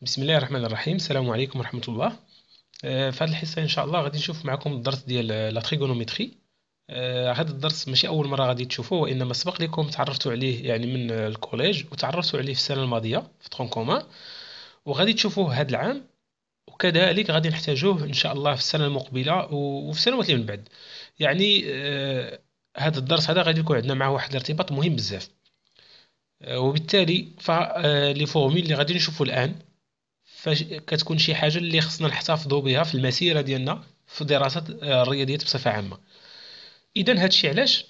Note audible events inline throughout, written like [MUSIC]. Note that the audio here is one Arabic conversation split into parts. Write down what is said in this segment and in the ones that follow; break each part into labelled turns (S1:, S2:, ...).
S1: بسم الله الرحمن الرحيم السلام عليكم ورحمه الله في هذه الحصه ان شاء الله غادي نشوف معكم الدرس ديال لا تريغونوميتري euh, هذا الدرس ماشي اول مره غادي تشوفوه وانما سبق لكم تعرفتوا عليه يعني من الكوليج وتعرفتوا عليه في السنه الماضيه في ترون كومان وغادي تشوفوه هذا العام وكذلك غادي نحتاجوه ان شاء الله في السنه المقبله وفي السنوات اللي من بعد يعني آه، هذا الدرس هذا غادي يكون عندنا معه واحد الارتباط مهم بزاف آه، وبالتالي فلي فورمول آه، اللي غادي نشوفوا الان فكتكون شي حاجه اللي خصنا نحتفظوا بها في المسيره ديالنا في دراسه الرياضيات بصفه عامه اذا هادشي علاش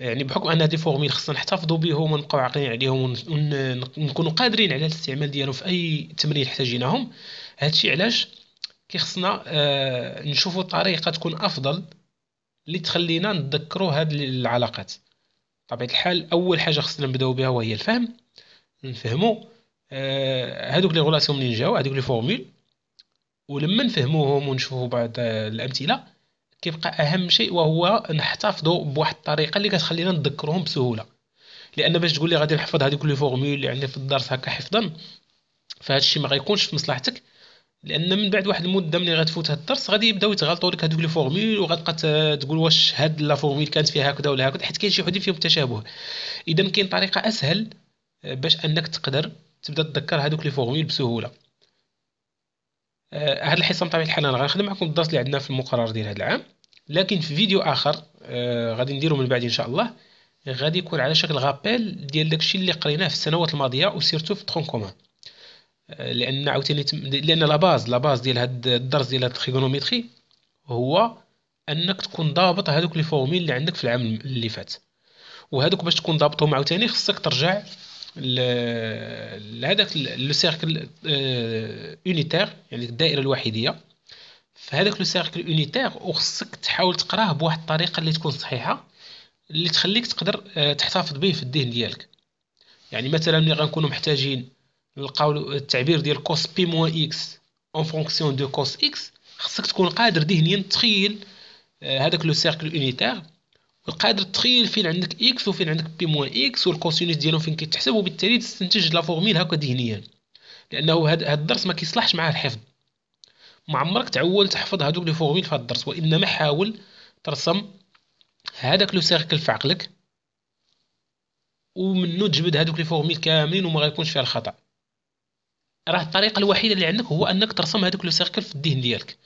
S1: يعني بحكم ان هذه الفورميل خصنا نحتفظوا بهم ونبقاو عاقلين عليهم ونكونوا قادرين على الاستعمال ديالهم في اي تمرين احتاجيناهم هادشي علاش كيخصنا آه نشوفوا طريقه تكون افضل اللي تخلينا نتذكروا هاد العلاقات طبيعه الحال اول حاجه خصنا نبداو بها وهي الفهم نفهموا هذوك آه، لي غولاسيون منين جاو هذوك لي فورمول ولما نفهموهم ونشوفوا بعض آه، الامثله كيبقى اهم شيء وهو نحتفظوا بواحد الطريقه اللي كتخلينا نذكرهم بسهوله لان باش تقول لي غادي نحفظ هذوك لي فورمول اللي يعني عندي في الدرس هكا حفظا فهاد الشيء ما غيكونش في مصلحتك لان من بعد واحد المده ملي غتفوت هاد الدرس غادي يبداو يتغلطوا لك هذوك لي فورمول وغتبقى تقول واش هاد لا فورمول كانت فيها هكذا ولا هكذا حيت كاين شي حدود فيهم تشابه اذا كاين طريقه اسهل آه، باش انك تقدر تبدا تذكر هذوك لي فورمول بسهوله آه هاد الحصه بطبيعه الحال انا غنخدم معكم الدرس اللي عندنا في المقرر ديال هاد العام لكن في فيديو اخر آه غادي نديرو من بعد ان شاء الله غادي يكون على شكل غابيل ديال داكشي اللي قريناه في السنوات الماضيه وسيرتو في ترون كومان آه، لان عاوتاني لان لا باز لا باز ديال هاد الدرس ديال التريغونوميتري هو انك تكون ضابط هادوك لي فورمول اللي عندك في العام اللي فات وهادوك باش تكون ضابطهم عاوتاني خصك ترجع لهذاك لو سيركل اونيتير آه، يعني الدائره الواحديه فهذاك لو سيركل اونيتير وخصك تحاول تقراه بواحد الطريقه اللي تكون صحيحه اللي تخليك تقدر آه، تحتفظ به في الذهن ديالك يعني مثلا ملي غنكونوا محتاجين نلقاو التعبير ديال كوس بي موان اكس اون فونكسيون دو كوس اكس خصك تكون قادر ذهنيا تخيل آه، هذاك لو سيركل اونيتير قادر تخيل فين عندك اكس وفين عندك بي موان اكس والكوسينوس ديالهم فين كيتحسب وبالتالي تستنتج لا فورميل هكا ذهنيا لانه هذا الدرس ما كيصلحش معاه الحفظ ما عمرك تعول تحفظ هذوك لي فورميل في هذا الدرس وانما حاول ترسم هذاك لو سيركل في عقلك ومنو تجبد هذوك لي فورميل كاملين وما غيكونش فيها الخطا راه الطريقه الوحيده اللي عندك هو انك ترسم هذوك لو سيركل في الذهن ديالك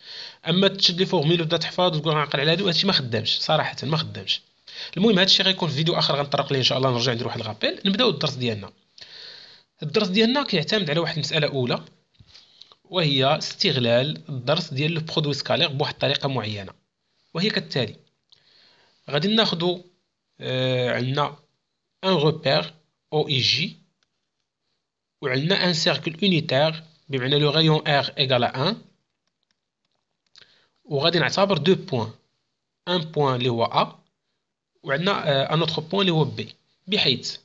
S1: اما تشد لي فورميل وتبدا تحفظ وتقول غنعقل على هادو هادشي ما خدامش صراحه ما خدامش المهم هذا الشيء غيكون في فيديو اخر غنطرق ليه ان شاء الله نرجع ندير واحد الغابيل نبداو الدرس ديالنا الدرس ديالنا كيعتمد على واحد المساله اولى وهي استغلال الدرس ديال البرودوي سكالير بواحد الطريقه معينه وهي كالتالي غادي ناخذ آه عندنا ان روبير او اي جي وعندنا ان سيركل اونيتير بمعنى لو غايون ار ايغال 1 وغادي نعتبر دو بوين ان بوين اللي هو ا وعندنا ان اوتر بوين اللي هو بي بحيث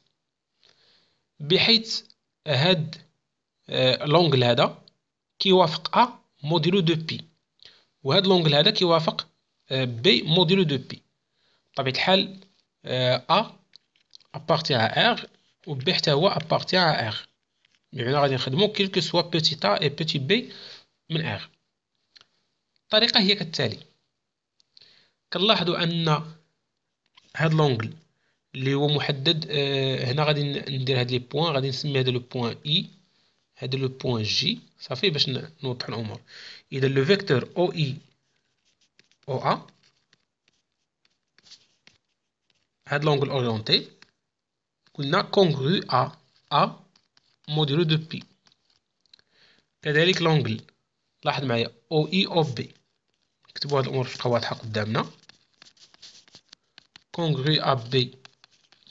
S1: بحيث هاد لونجل آه، هذا كيوافق ا موديلو دو بي وهاد لونجل هذا كيوافق بي موديلو دو بي بطبيعه الحال ا ابارتي ا ار وبي حتى هو ابارتي ا ار بمعنى غادي نخدمو كيلك سوا بوتي ا اي بوتي بي من ار الطريقه هي كالتالي كنلاحظو ان هاد لونجل اللي هو محدد آه، هنا غادي ندير هاد لي بوين غادي نسمي هذا لو بوين اي هذا لو بوين جي صافي باش نوضح الامور اذا لو فيكتور او اي او ا هاد لونجل اورينتي قلنا كونغرو ا ا موديلو دو بي كذلك لونجل لاحظ معايا او اي او بي نكتبوا هاد الامور في واضحه قدامنا كونغري اب بي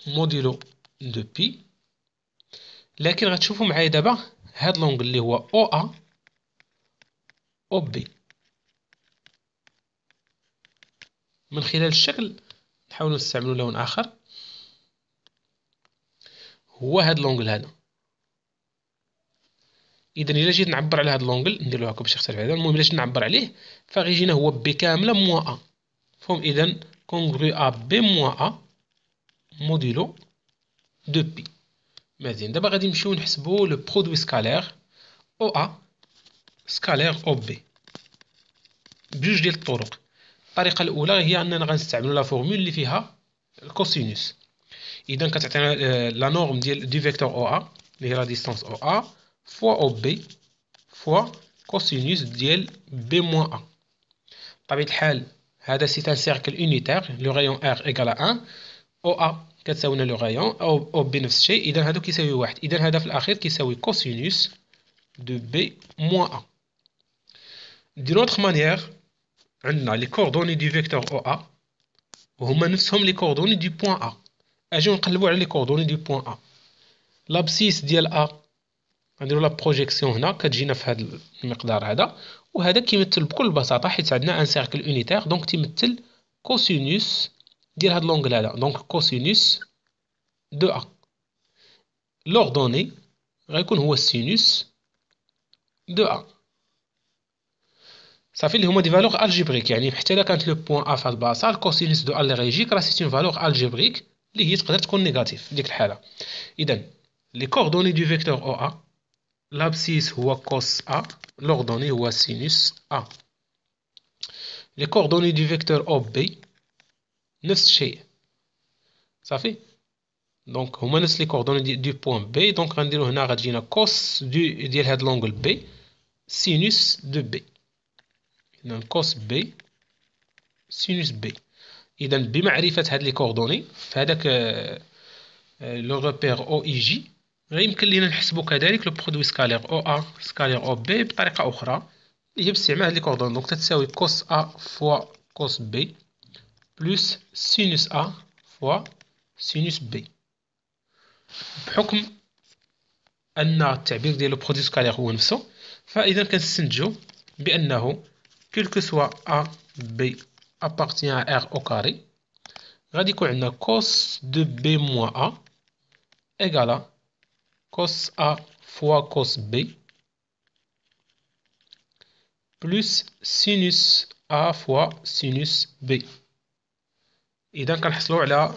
S1: موديلو دو بي لكن غتشوفوا معايا دابا هاد لونغ اللي هو او ا او بي من خلال الشكل نحاولوا نستعملوا لون اخر هو هاد لونغل هذا اذا الا جيت نعبر على هاد لونغل ندير له هكا باش يختلف هذا المهم الا جيت نعبر عليه فغيجينا هو بي كامله موا ا فهم اذا أ à B-A موديلو 2 بي مزيان دابا غادي نمشيو نحسبو لو برودوي سكالير او ا سكالير او بي بجوج ديال الطرق الطريقه الاولى هي اننا غنستعملو لا فورمول اللي فيها الكوسينوس اذا كتعطينا لا نورم ديال دي فيكتور او ا اللي هي لا ديستانس او ا فوا او بي فوا كوسينوس ديال بي موان ا بطبيعه الحال هذا سي ان سيركل اونيتير لو غيون ار ايكال 1 او ا كتساوينا لو غيون او او بي نفس الشيء اذا هادو كيساوي واحد اذا هذا في الاخير كيساوي كوسينوس دو بي موان ا دي نوتر مانيير عندنا لي كوردوني دو فيكتور او ا وهما نفسهم لي كوردوني دو بوان ا اجيو نقلبو على لي كوردوني دو بوان ا لابسيس ديال ا غنديرو لا بروجيكسيون هنا كتجينا في هذا المقدار هذا وهذا كيمثل بكل بساطه حيت عندنا ان سيركل اونيتير دونك تيمثل كوسينوس ديال هاد لونغل هذا دونك كوسينوس دو ا لوردوني غيكون هو السينوس دو ا صافي اللي هما دي فالور الجبريك يعني حتى الا كانت لو بوان ا فهاد البلاصة الكوسينوس دو ا اللي غيجيك راه سيت اون فالور الجبريك اللي هي تقدر تكون نيجاتيف في ديك الحاله اذا لي كوردوني دو فيكتور او ا لابسيس هو كوس ا l'ordonnée هو sinus A les coordonnées du vecteur OB نفس الشيء صافي دونك هما نفس لي كوردوني دو بوان بي دونك غنديرو هنا غتجينا كوس دو ديال هاد لونغل بي سينوس دو بي اذا كوس بي سينوس بي اذا بمعرفه هاد لي كوردوني فهداك لو ريبير او اي جي يمكن لينا نحسبو كذلك لو برودوي سكالير او ا سكالير او بي بطريقه اخرى هي باستعمال لي كوردون دونك تتساوي كوس ا فوا كوس بي بلس سينوس ا فوا سينوس بي بحكم ان التعبير ديال لو برودوي سكالير هو نفسه فاذا كنستنتجو بانه كل سوا ا بي appartient à ار او كاري غادي يكون عندنا كوس دو بي موان ا ايغالا cos A fois cos B plus sinus A fois sinus B إذا donc, على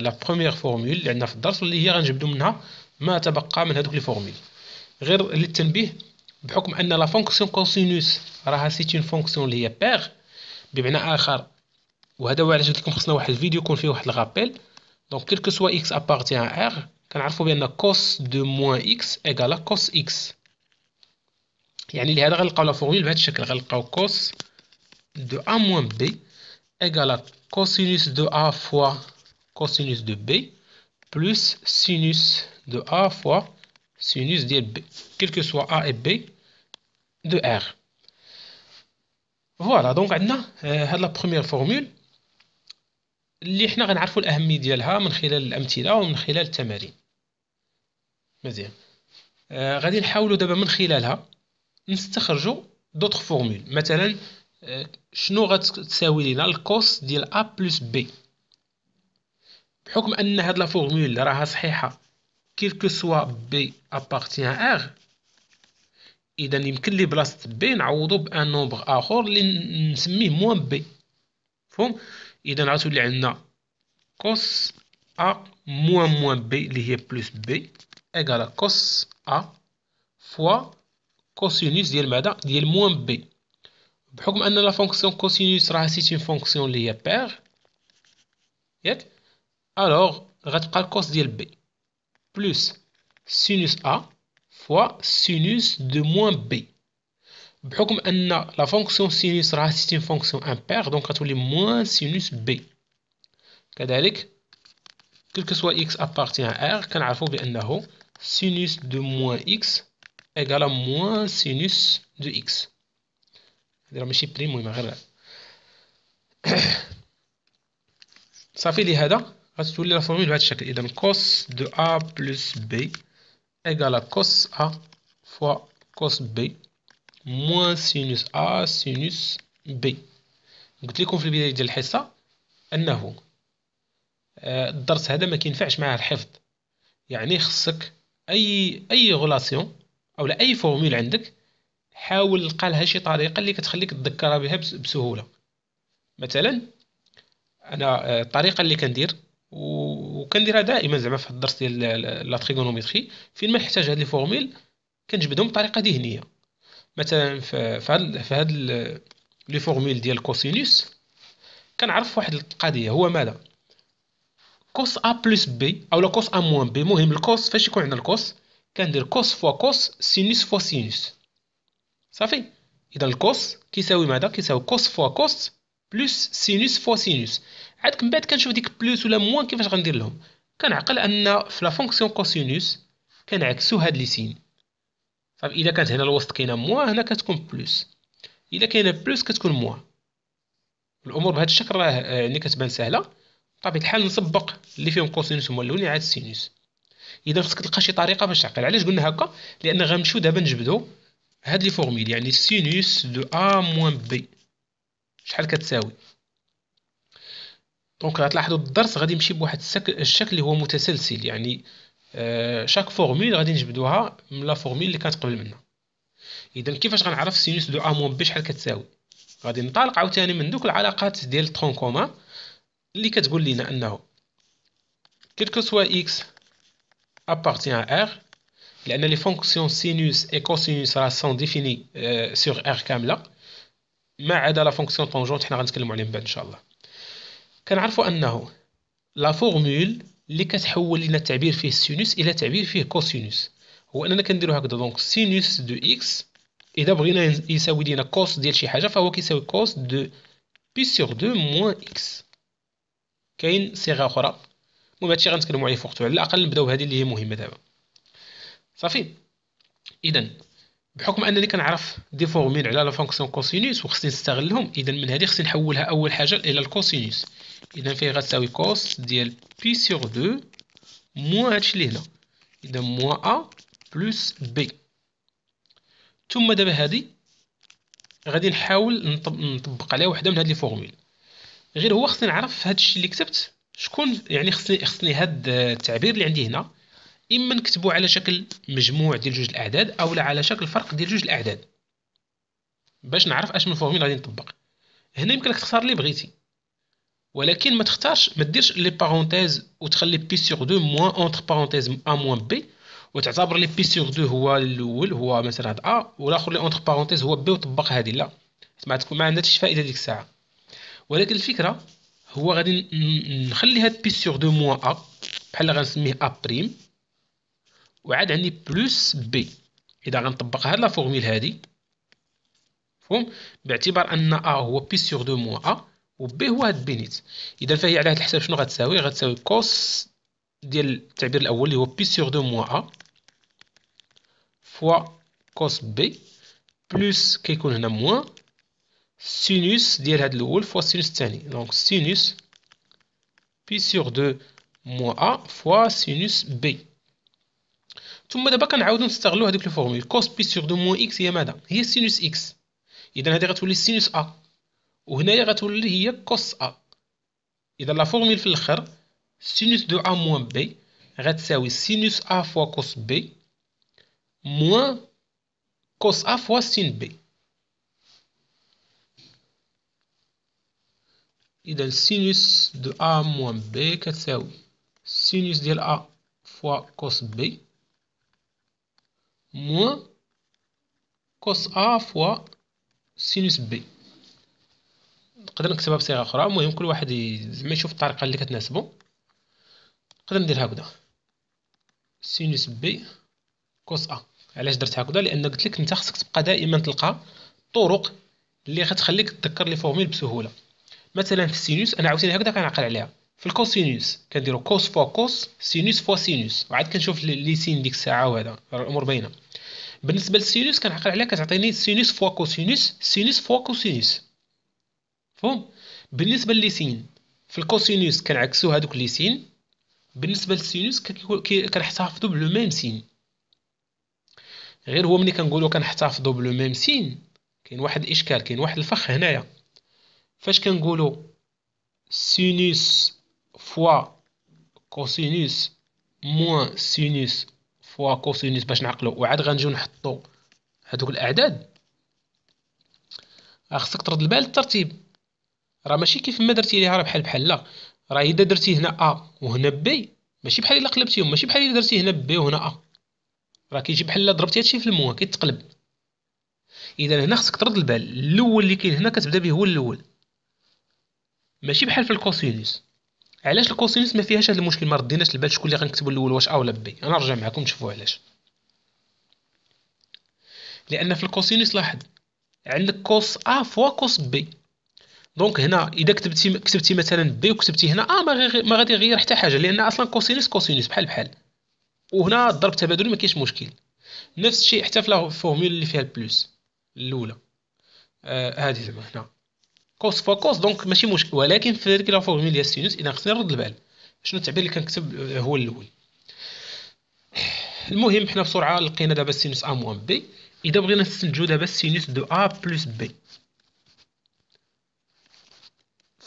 S1: لا بروميير فورمول première عندنا في الدرس واللي هي غنجبدو منها ما تبقى من هذوك لي فورمول غير للتنبيه بحكم ان لا فونكسيون كوسينوس راها اون فونكسيون اللي هي بير بمعنى اخر وهذا هو علاش قلت لكم خصنا واحد الفيديو يكون فيه واحد الغابيل دونك كيلكو سوا اكس ان ار On a bien le cos de moins x égale à cos x. Et là, on a la formule de ce que la appelle cos de a moins b égale à cosinus de a fois cosinus de b plus sinus de a fois sinus de b. Quel que soit a et b de r. Voilà, donc on a euh, la première formule. اللي حنا غنعرفوا الاهميه ديالها من خلال الامثله ومن خلال التمارين مزيان آه غادي نحاولوا دابا من خلالها نستخرجوا دوطخ فورمول مثلا آه شنو غتساوي لينا الكوس ديال ا بلس بي بحكم ان هاد لا فورمول راها صحيحه كيلكو سوا بي ابارتيان ار اذا يمكن لي بلاصه بي نعوضو بان نومبر اخر اللي نسميه موان بي مفهوم et dans la solution, on a cos A moins moins B, lié plus B, égale à cos A fois cosinus de l'imada, moins B. que la fonction cosinus sera une fonction liée est paire, alors, on va cos de B plus sinus A fois sinus de moins B la fonction sinus est une fonction impair, donc on va trouver moins sinus b. Quel que soit x appartient à r, sinus de moins x égale à moins sinus de x. Ça fait les héda. On va trouver la formule, je vais chercher. Donc cos de a plus b égale à cos a fois cos b. موان سينوس ا سينوس بي قلت لكم في البدايه ديال الحصه انه آه، الدرس هذا ما كينفعش معاه الحفظ يعني خصك اي اي غولاسيون او لا اي فورمول عندك حاول تلقى لها شي طريقه اللي كتخليك تذكرها بها بسهوله مثلا انا آه، الطريقه اللي كندير وكنديرها دائما زعما في الدرس ديال لا تريغونوميتري فين ما نحتاج هاد لي كنجبدهم بطريقه ذهنيه مثلا في هاد في هاد لي فورميل ديال كوسينوس كنعرف واحد القضيه هو ماذا كوس ا بلس بي اولا كوس ا موان بي المهم الكوس فاش يكون عندنا الكوس كندير كوس فوا كوس سينوس فوا سينوس صافي اذا الكوس كيساوي ماذا كيساوي كوس فوا كوس بلس سينوس فوا سينوس عاد من بعد كنشوف ديك بلس ولا موان كيفاش غندير لهم كنعقل ان في لا فونكسيون كوسينوس كنعكسو هاد لي سين صافي طيب، الا كانت هنا الوسط كاينه موا هنا كتكون بلوس الا كاينه بلوس كتكون موا الامور بهذا الشكل راه آه، يعني كتبان سهله بطبيعه طيب، الحال نسبق اللي فيهم كوسينوس هما الاولين على السينوس اذا خصك تلقى شي طريقه باش تعقل علاش قلنا هكا لان غنمشيو دابا نجبدو هاد لي فورميل يعني سينوس دو ا موان بي شحال كتساوي دونك غتلاحظوا الدرس غادي يمشي بواحد الشكل اللي هو متسلسل يعني آه، شاك فورمول غادي نجبدوها من لا فورمول اللي كانت قبل منا اذا كيفاش غنعرف سينوس دو ا موان بي شحال كتساوي غادي نطلق عاوتاني من دوك العلاقات ديال الترون كومان اللي كتقول لنا انه كيلكو سوا اكس ابارتيان à لان لي فونكسيون سينوس اي كوسينوس راه سون ديفيني سور ار كامله ما عدا لا فونكسيون طونجونت حنا غنتكلموا عليهم بعد ان شاء الله كنعرفوا انه لا فورمول اللي كتحول لنا التعبير فيه سينوس الى تعبير فيه كوسينوس هو اننا كنديرو هكذا دونك سينوس دو اكس اذا بغينا يساوي لينا كوس ديال شي حاجه فهو كيساوي كوس دو بي سور دو موان اكس كاين صيغه اخرى المهم هادشي غنتكلمو عليه في وقتو على الاقل نبداو بهذه اللي هي مهمه دابا صافي اذا بحكم انني كنعرف دي فورمين على لا فونكسيون كوسينوس وخصني نستغلهم اذا من هذه خصني نحولها اول حاجه الى الكوسينوس إذا فين غتساوي كوست ديال بي سيغ دو موان هادشي لي هنا إذا موان أ بلوس بي ثم دابا هادي غادي نحاول نطبق عليها وحده من هاد لي فورميل غير هو خصني نعرف هادشي لي كتبت شكون يعني خصني خصني هاد التعبير اللي عندي هنا اما نكتبو على شكل مجموع ديال جوج الاعداد اولا على شكل فرق ديال جوج الاعداد باش نعرف اش من فورميل غادي نطبق هنا يمكنك تختار لي بغيتي ولكن ما تختارش ما ديرش لي بارونتيز وتخلي بي سيغ دو موان اونتر بارونتيز ا موان بي وتعتبر لي بي سيغ دو هو الاول هو مثلا هذا ا والاخر لي اونتر بارونتيز هو بي وطبق هذه لا ما تكون ما عندهاش فائده ديك الساعه ولكن الفكره هو غادي نخلي هاد بي سيغ دو موان ا بحال غنسميه ا بريم وعاد عندي بلوس بي اذا غنطبق هاد لا فورميل هادي مفهوم باعتبار ان ا هو بي سيغ دو موان ا وبي هو هاد بينيت اذا فهي على هاد الحساب شنو غتساوي غتساوي كوس ديال التعبير الاول اللي هو بي سيغ دو موا ا فوا كوس بي بلس كيكون هنا موان سينوس ديال هاد الاول فوا سينوس الثاني دونك سينوس بي سيغ دو موا ا فوا سينوس بي ثم دابا كنعاودو نستغلو هذيك الفورمول كوس بي سيغ دو موان اكس هي ماذا هي سينوس اكس اذا هادي غتولي سينوس ا وهنايا غتولي هي كوس ا اذا لا فورمول في الاخر سينوس دو ا موان بي غتساوي سينوس ا فوا كوس بي موان كوس ا فوا سين بي اذا سينوس دو ا موان بي كتساوي سينوس ديال ا فوا كوس بي موان كوس ا فوا سينوس بي نقدر نكتبها بصيغه اخرى المهم كل واحد زعما يشوف الطريقه اللي كتناسبو نقدر ندير هكذا سينوس بي كوس ا علاش درت هكذا لان قلت لك انت خصك تبقى دائما تلقى طرق اللي غتخليك تذكر لي فورميل بسهوله مثلا في السينوس انا عاوتاني هكذا كنعقل عليها في الكوسينوس كنديرو كوس فوا كوس سينوس فوا سينوس وعاد كنشوف لي سين ديك الساعه وهذا الامور باينه بالنسبه للسينوس كنعقل عليها كتعطيني سينوس فوا كوسينوس سينوس فوا كوسينوس مفهوم بالنسبه لليسين في الكوسينوس كنعكسو هذوك لي سين بالنسبه للسينوس كنحتفظوا بلو ميم سين غير هو ملي كنقولوا كنحتفظوا بلو ميم سين كاين واحد الاشكال كاين واحد الفخ هنايا فاش كنقولوا سينوس فوا كوسينوس موان سينوس فوا كوسينوس باش نعقلو وعاد غنجيو نحطو هادوك الاعداد خاصك ترد البال الترتيب راه ماشي كيف ما درتي ليها راه بحال بحال لا راه اذا درتي هنا ا وهنا بي ماشي بحال الا قلبتيهم ماشي بحال الا درتي هنا بي وهنا ا راه كيجي بحال الا ضربتي هادشي في المويه كيتقلب اذا هنا خصك ترد البال الاول اللي كاين هنا كتبدا به هو الاول ماشي بحال في الكوسينوس علاش الكوسينوس ما فيهاش هذا المشكل ما رديناش البال شكون اللي غنكتبو الاول واش ا ولا بي انا نرجع معكم تشوفوا علاش لان في الكوسينوس لاحظ عندك كوس ا فوا كوس بي دونك هنا اذا كتبتي كتبتي مثلا بي وكتبتي هنا اه ما غادي يغير حتى حاجه لان اصلا كوسينوس كوسينوس بحال بحال وهنا الضرب التبادلي ما كاينش مشكل نفس الشيء حتى في فورمول اللي فيها البلوس الاولى آه، هذه زعما هنا كوس فوا كوس دونك ماشي مشكل ولكن في هذيك لا فورمول ديال السينوس اذا خصني نرد البال شنو التعبير اللي كنكتب آه، هو الاول المهم حنا بسرعه لقينا دابا السينوس ا موان بي اذا بغينا نستنتجو دابا السينوس دو ا بلس بي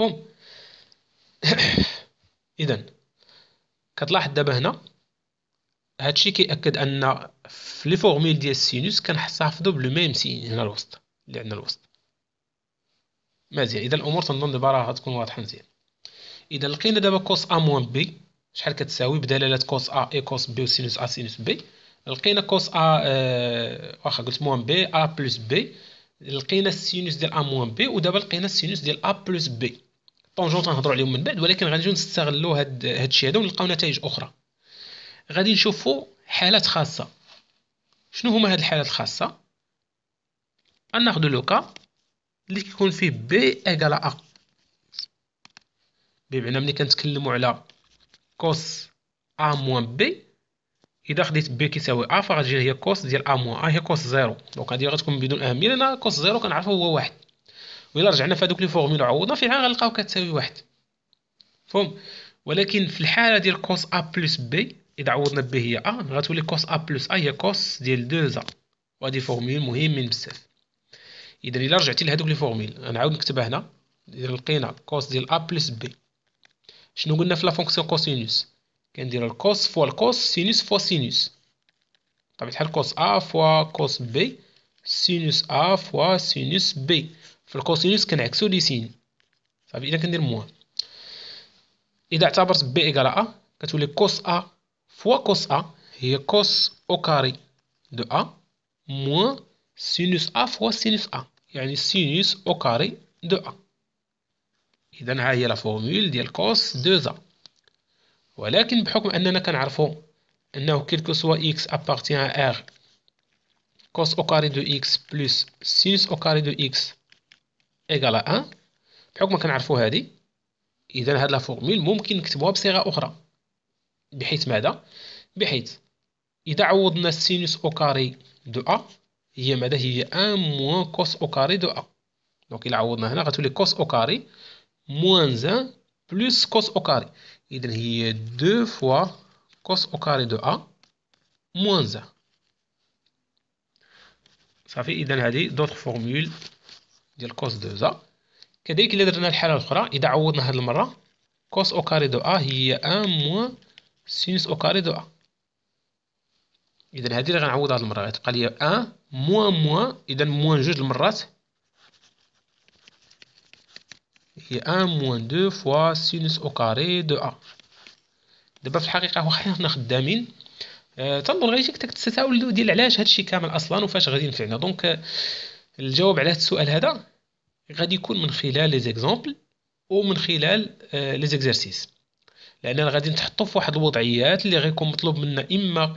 S1: مفهوم [COUGHS] اذا كتلاحظ دابا هنا هادشي كيأكد ان في لي فورميل ديال السينوس كنحتفظوا بلو ميم سين هنا الوسط اللي عندنا الوسط مزيان اذا الامور تنظن دابا راه غتكون واضحه مزيان اذا لقينا دابا كوس ا موان بي شحال كتساوي بدلاله كوس ا اي كوس بي وسينوس ا سينوس بي لقينا كوس ا آه واخا قلت موان بي ا بلس بي لقينا السينوس ديال ا موان بي ودابا لقينا السينوس ديال ا بلس بي طونجونت غنهضروا عليهم من بعد ولكن غنجيو نستغلوا هاد هادشي هذا ونلقاو نتائج اخرى غادي نشوفوا حالات خاصه شنو هما هاد الحالات الخاصه غناخذ لوكا اللي كيكون فيه بي ايكالا ا بمعنى ملي كنتكلموا على كوس ا موان بي اذا خديت بي كيساوي ا فغتجي هي كوس ديال ا موان ا هي كوس زيرو دونك هادي غتكون بدون اهميه لان كوس زيرو كنعرفو هو واحد وإلا رجعنا في هذوك لي فورمول عوضنا فيها غنلقاو كتساوي واحد فهم ولكن في الحالة ديال كوس أ بلس بي إذا عوضنا بي هي أ غتولي كوس أ بلس أ هي كوس ديال دوز أ وهذه فورمول مهمين بزاف إذا إلا رجعتي لهذوك لي فورمول غنعاود نكتبها هنا إذا لقينا كوس ديال أ بلس بي شنو قلنا في لا فونكسيون كوسينوس كندير الكوس فوا الكوس سينوس فوا سينوس بطبيعة الحال كوس أ فوا كوس بي سينوس أ فوا سينوس بي في الكوسينوس كنعكسو لي سين صافي اذا كندير موان اذا اعتبرت بي ايكال ا كتولي كوس ا فوا كوس ا هي كوس او كاري دو ا موان سينوس ا فوا سينوس ا يعني سينوس او كاري دو ا اذا ها هي لا فورمول ديال كوس دو ا ولكن بحكم اننا كنعرفو انه كيلكو سوا اكس ابارتيان ا ار كوس او كاري دو اكس بلس سينوس او كاري دو اكس ايكالا ان آه؟ بحكم ما كنعرفو هادي اذا هاد لا فورمول ممكن نكتبوها بصيغه اخرى بحيث ماذا بحيث اذا عوضنا سينوس او كاري دو ا هي ماذا هي ان موان كوس او كاري دو ا دونك الا عوضنا هنا غتولي كوس او كاري موان زان بلوس كوس او كاري اذا هي دو فوا كوس او كاري دو ا موان زان صافي اذا هذه دوطخ فورمول ديال كوس دو زا كذلك إلا درنا الحالة الأخرى إذا عوضنا هذه المرة كوس أو كاري دو أ هي أن موان سينوس أو كاري دو أ إذا هذه اللي غنعوضها هذه المرة غتبقى لي أن موان موان إذا موان جوج المرات هي أن موان دو فوا سينوس أو كاري دو أ دابا في الحقيقة واخا حنا خدامين آه، تنظر غير شي كنت ديال علاش هادشي كامل أصلا وفاش غادي ينفعنا دونك الجواب على هذا السؤال هذا غادي يكون من خلال لي زيكزامبل ومن خلال لي آه، زيكزارسيس لان غادي نتحطوا في واحد الوضعيات اللي غيكون مطلوب منا اما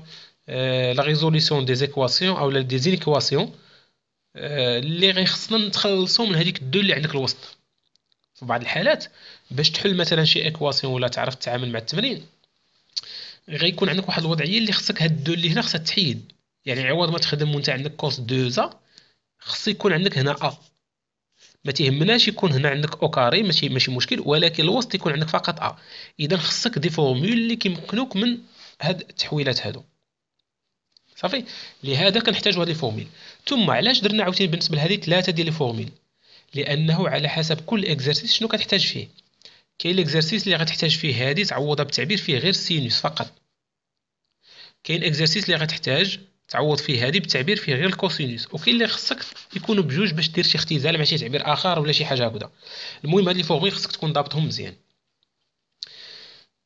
S1: آه، لا ريزوليسيون دي زيكواسيون اولا دي زيكواسيون اللي غيخصنا نتخلصو من هذيك الدو اللي عندك الوسط في بعض الحالات باش تحل مثلا شي اكواسيون ولا تعرف تتعامل مع التمرين غيكون عندك واحد الوضعيه اللي خصك هاد الدو اللي هنا خصها تحيد يعني عوض ما تخدم وانت عندك كوس دوزا خص يكون عندك هنا ا ما تيهمناش يكون هنا عندك او كاري ماشي ماشي مشكل ولكن الوسط يكون عندك فقط ا اذا خصك دي فورمول اللي كيمكنوك من هاد التحويلات هادو صافي لهذا كنحتاجوا لي الفورميل ثم علاش درنا عاوتاني بالنسبه لهذه ثلاثه ديال الفورميل لانه على حسب كل اكزرسيس شنو كتحتاج فيه كاين الاكزرسيس اللي غتحتاج فيه هذه تعوضها بتعبير فيه غير سينوس فقط كاين اكزرسيس اللي غتحتاج تعوض فيه هذه بتعبير فيه غير الكوسينوس وكاين اللي خصك يكونوا بجوج باش دير شي اختزال مع شي تعبير اخر ولا شي حاجه هكذا المهم هاد لي فورمول خصك تكون ضابطهم مزيان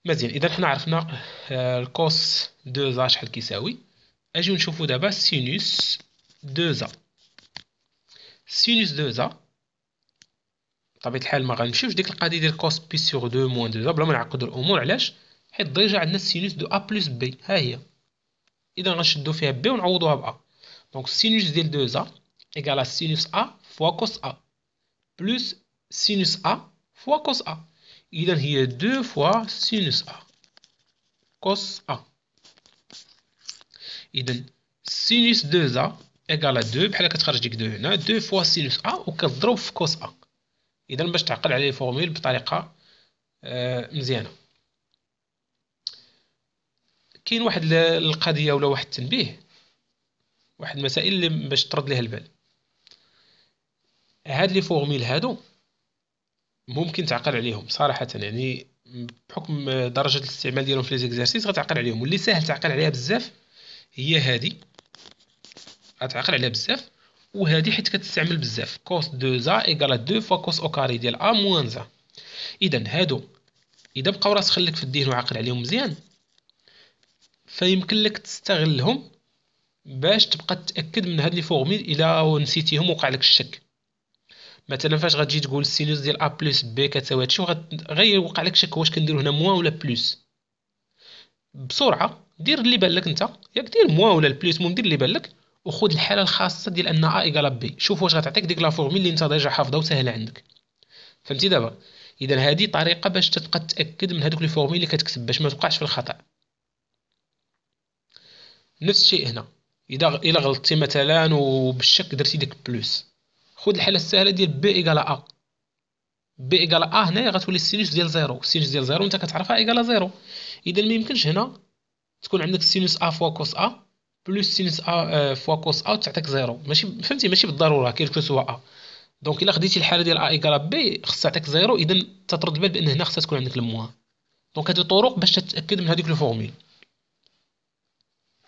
S1: مزيان اذا حنا عرفنا آه، الكوس 2 زا شحال كيساوي اجيو نشوفو دابا سينوس 2 زا سينوس 2 زا بطبيعه الحال ما غنمشيوش ديك القضيه ديال كوس بي سور 2 موان 2 زا بلا ما نعقدو الامور علاش حيت ديجا عندنا سينوس دو ا بلس بي ها هي اذا غنشدو فيها بي ونعوضوها ب ا دونك سينوس ديال 2 ا ايغال ا سينوس ا فوا كوس ا بلس سينوس ا فوا كوس ا اذا هي 2 فوا سينوس ا كوس ا اذا سينوس 2 ا ايغال ا 2 بحال كتخرج ديك 2 هنا 2 فوا سينوس ا وكتضرب في كوس ا اذا باش تعقل على الفورمول بطريقه آه مزيانه كاين واحد القضيه ولا واحد التنبيه واحد المسائل اللي باش ترد ليها البال هاد لي فورميل هادو ممكن تعقل عليهم صراحه يعني بحكم درجه الاستعمال ديالهم في لي زيكزارسيس غتعقل عليهم واللي ساهل تعقل عليها بزاف هي هادي غتعقل عليها بزاف وهادي حيت كتستعمل بزاف كوس دو زا ايكالا دو فوا كوس او كاري ديال ا موان زا اذا هادو اذا بقاو راسخين خليك في الذهن وعقل عليهم مزيان فيمكن لك تستغلهم باش تبقى تاكد من هاد لي فورميل الا نسيتيهم وقع لك الشك مثلا فاش غتجي تقول السينوس ديال ا بلس بي كتساوي هادشي غير وقع لك شك واش كنديرو هنا موان ولا بلس بسرعه دير اللي بان لك انت ياك دير موان ولا بلس المهم دير اللي بان لك وخذ الحاله الخاصه ديال ان ا ايكال بي شوف واش غتعطيك ديك لا فورميل اللي انت ديجا حافظها وسهله عندك فهمتي دابا اذا هذه طريقه باش تبقى تاكد من هذوك لي فورميل اللي كتكتب باش ما توقعش في الخطا نفس الشيء هنا اذا الا غلطتي مثلا وبالشك درتي ديك بلوس خذ الحاله السهله ديال بي ايكال ا بي ايكال ا هنايا غتولي السينوس ديال زيرو السينوس ديال زيرو انت كتعرفها ايكال زيرو اذا ما يمكنش هنا تكون عندك سينوس ا فوا كوس ا بلوس سينوس ا فوا كوس ا تعطيك زيرو ماشي فهمتي ماشي بالضروره كوس هو ا دونك الا خديتي الحاله ديال ا ايكال بي خصها تعطيك زيرو اذا تترد بال بان هنا خصها تكون عندك الموان دونك هذه الطرق باش تتاكد من هذيك الفورمول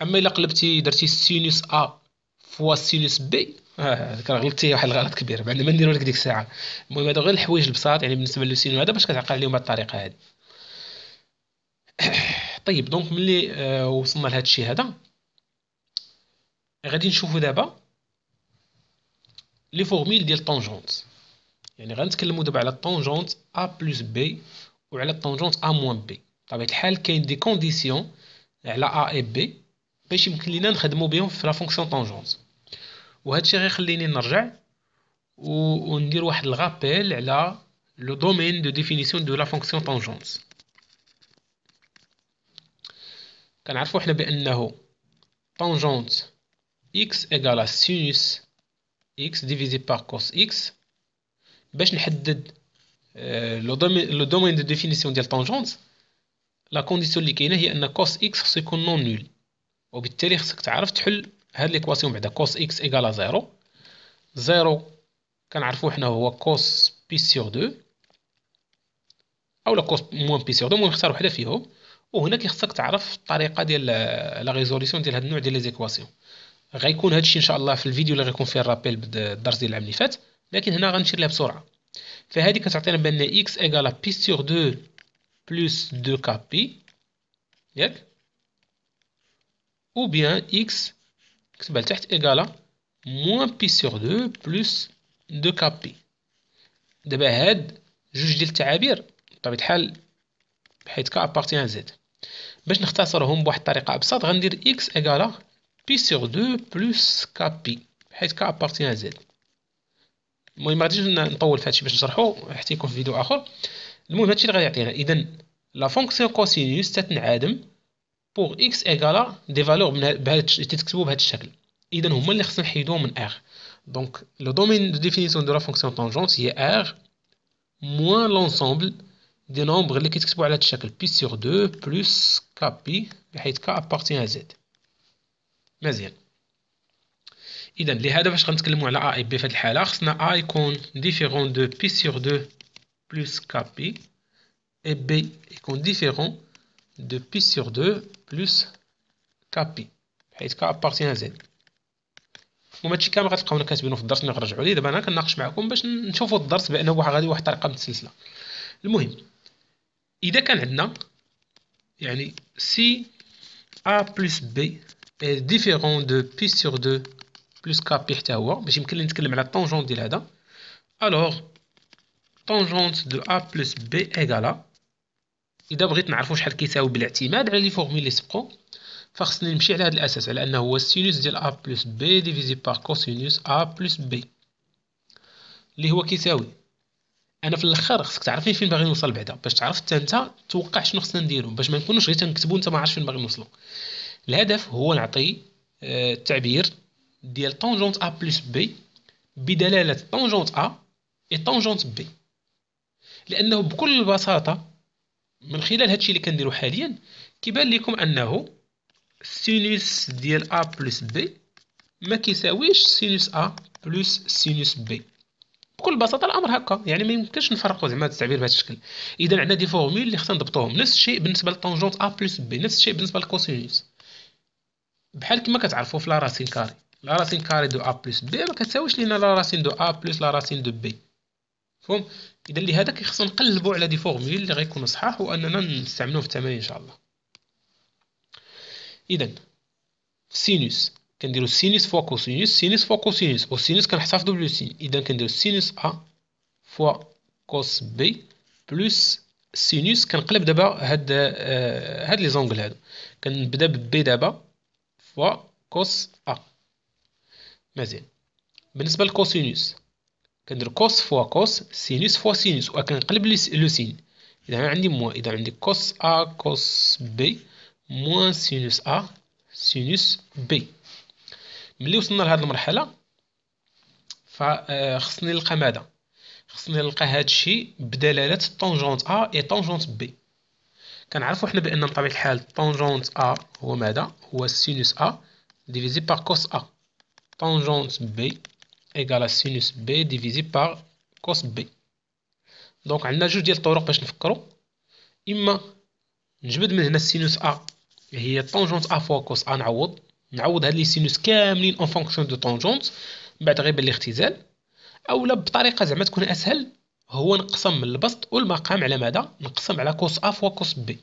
S1: اما الا قلبتي درتي سينوس ا فوا سينوس بي اه كان غلطتي واحد الغلط كبير بعد ما نديرو لك ديك الساعه المهم هادو غير الحوايج البساط يعني بالنسبه للسينو هذا باش كتعقل عليهم بهذه الطريقه هادي [COUGHS] طيب دونك ملي آه وصلنا لهذا الشيء هذا غادي نشوفو دابا لي فورميل ديال الطونجونت يعني غنتكلمو دابا على الطونجونت ا بلس بي وعلى الطونجونت ا موان بي بطبيعه الحال كاين دي كونديسيون على ا اي بي nous la fonction tangente. Et cette chose, je le domaine de définition de la fonction tangente. que tangente x égale à sinus x divisé par cos x. The le domaine de définition de la tangente, la condition qui est que cos x est non nulle. وبالتالي خصك تعرف تحل هاد ليكواسيون بعدا كوس اكس ايكالا زيرو زيرو كنعرفو حنا هو كوس بي سيغ دو اولا كوس موان بي سيغ دو المهم اختار وحده فيهم وهنا كيخصك تعرف الطريقه ديال لا ريزوليسيون ديال هاد النوع ديال لي زيكواسيون غيكون هادشي ان شاء الله في الفيديو اللي غيكون فيه الرابيل بالدرس ديال العام اللي فات لكن هنا غنشير ليها بسرعه فهادي كتعطينا بان اكس ايكالا بي سيغ دو بلوس دو كا بي ياك Ou bien x, égale à moins pi sur 2 plus 2kp. دابا هاد جوج ديال التعابير بطبيعة الحال حيت كا ابارتيان زد باش نختصرهم بواحد الطريقة أبسط غندير إكس إيكالا بي سيغ دو بلوس كا بي حيت كا أبارتيان زد المهم مغاديش نطول في هادشي باش نشرحو حتى يكون في فيديو آخر المهم هادشي اللي غادي يعطينا إذا لا فونكسيون كوسينوس تتنعدم pour x égale à des valeurs bah, bah, bah, qui sont écrivées de cette façon. Donc, ce n'est pas ce qu'on R. Donc, le domaine de définition de la fonction tangente est R moins l'ensemble des nombres qui sont écrits de cette pi sur 2 plus kpi, k appartient à z. Bien. Donc, pour ce qui est de A et de B, A est différent de pi sur 2 plus kpi, et B est différent de pi sur 2 بلس كابي حيت كا ابارتيان زد وماشي كامل غتلقاونا كاتبينو في الدرس ملي غنرجعو ليه دابا انا كناقش معكم باش نشوفو الدرس بانه واحد غادي واحد الطريقه متسلسله المهم اذا كان عندنا يعني سي ا بلس بي est دو بي سور دو 2 plus k حتى هو باش يمكن لي نتكلم على الطونجون ديال هذا الوغ طونجونت دو ا بلس بي ايكالا اذا بغيت نعرفوا شحال كيساوي بالاعتماد على لي فورمول لي سبقو فخصني نمشي على هذا الاساس على انه هو السينوس ديال ا بلس بي ديفيزي بار كوسينوس ا بلس بي اللي هو كيساوي انا في الاخر خصك تعرفي فين باغي نوصل بعدا باش تعرف حتى انت توقع شنو خصنا نديرو باش ما نكونوش غير تنكتبو انت ما عارفش فين باغي نوصلو الهدف هو نعطي آه، التعبير ديال طونجونت ا بلس بي بدلاله طونجونت ا اي طونجونت بي لانه بكل بساطه من خلال هادشي اللي كنديرو حاليا كيبان لكم انه سينوس ديال ا بلس بي ما كيساويش سينوس ا بلس سينوس بي بكل بساطه الامر هكا يعني ما يمكنش نفرقوا زعما التعبير بهذا الشكل اذا عندنا دي فورمول اللي خصنا نضبطوهم نفس الشيء بالنسبه للطونجونت ا بلس بي نفس الشيء بالنسبه للكوسينوس بحال كما كتعرفوا في لا راسين كاري لا راسين كاري دو ا بلس بي ما كتساويش لينا لا راسين دو ا بلس لا راسين دو بي مفهوم اذا لهذا كيخصنا نقلبوا على دي فورمول اللي غيكونوا صحاح واننا نستعملوه في التمارين ان شاء الله اذا سينوس كنديروا سينوس فوا كوسينوس سينوس فوا كوسينوس والسينوس كنحتفظوا بالسين اذا كنديروا سينوس ا فوا كوس بي بلس سينوس كنقلب دابا هاد آه هاد لي زونغل هادو كنبدا ببي دابا فوا كوس ا مزيان بالنسبه لكوسينوس كندير كوس فوا كوس سينوس فوا سينوس وكنقلب لو سين اذا عندي موان اذا عندي كوس ا كوس بي موان سينوس ا سينوس بي ملي وصلنا لهاد المرحله آه، خصني نلقى ماذا خصني نلقى هادشي بدلاله طونجونت ا اي طونجونت بي كنعرفو حنا بان بطبيعه الحال طونجونت ا هو ماذا هو سينوس ا ديفيزي بار كوس ا طونجونت بي égale à sinus B divisé par cos B دونك عندنا جوج ديال الطرق باش نفكرو اما نجبد من هنا سينوس ا هي طونجونت ا فوا كوس ا نعوض نعوض هاد لي سينوس كاملين اون فونكسيون دو طونجونت من بعد غيبان الاختزال اولا بطريقه زعما تكون اسهل هو نقسم البسط والمقام على ماذا نقسم على كوس ا فوا كوس بي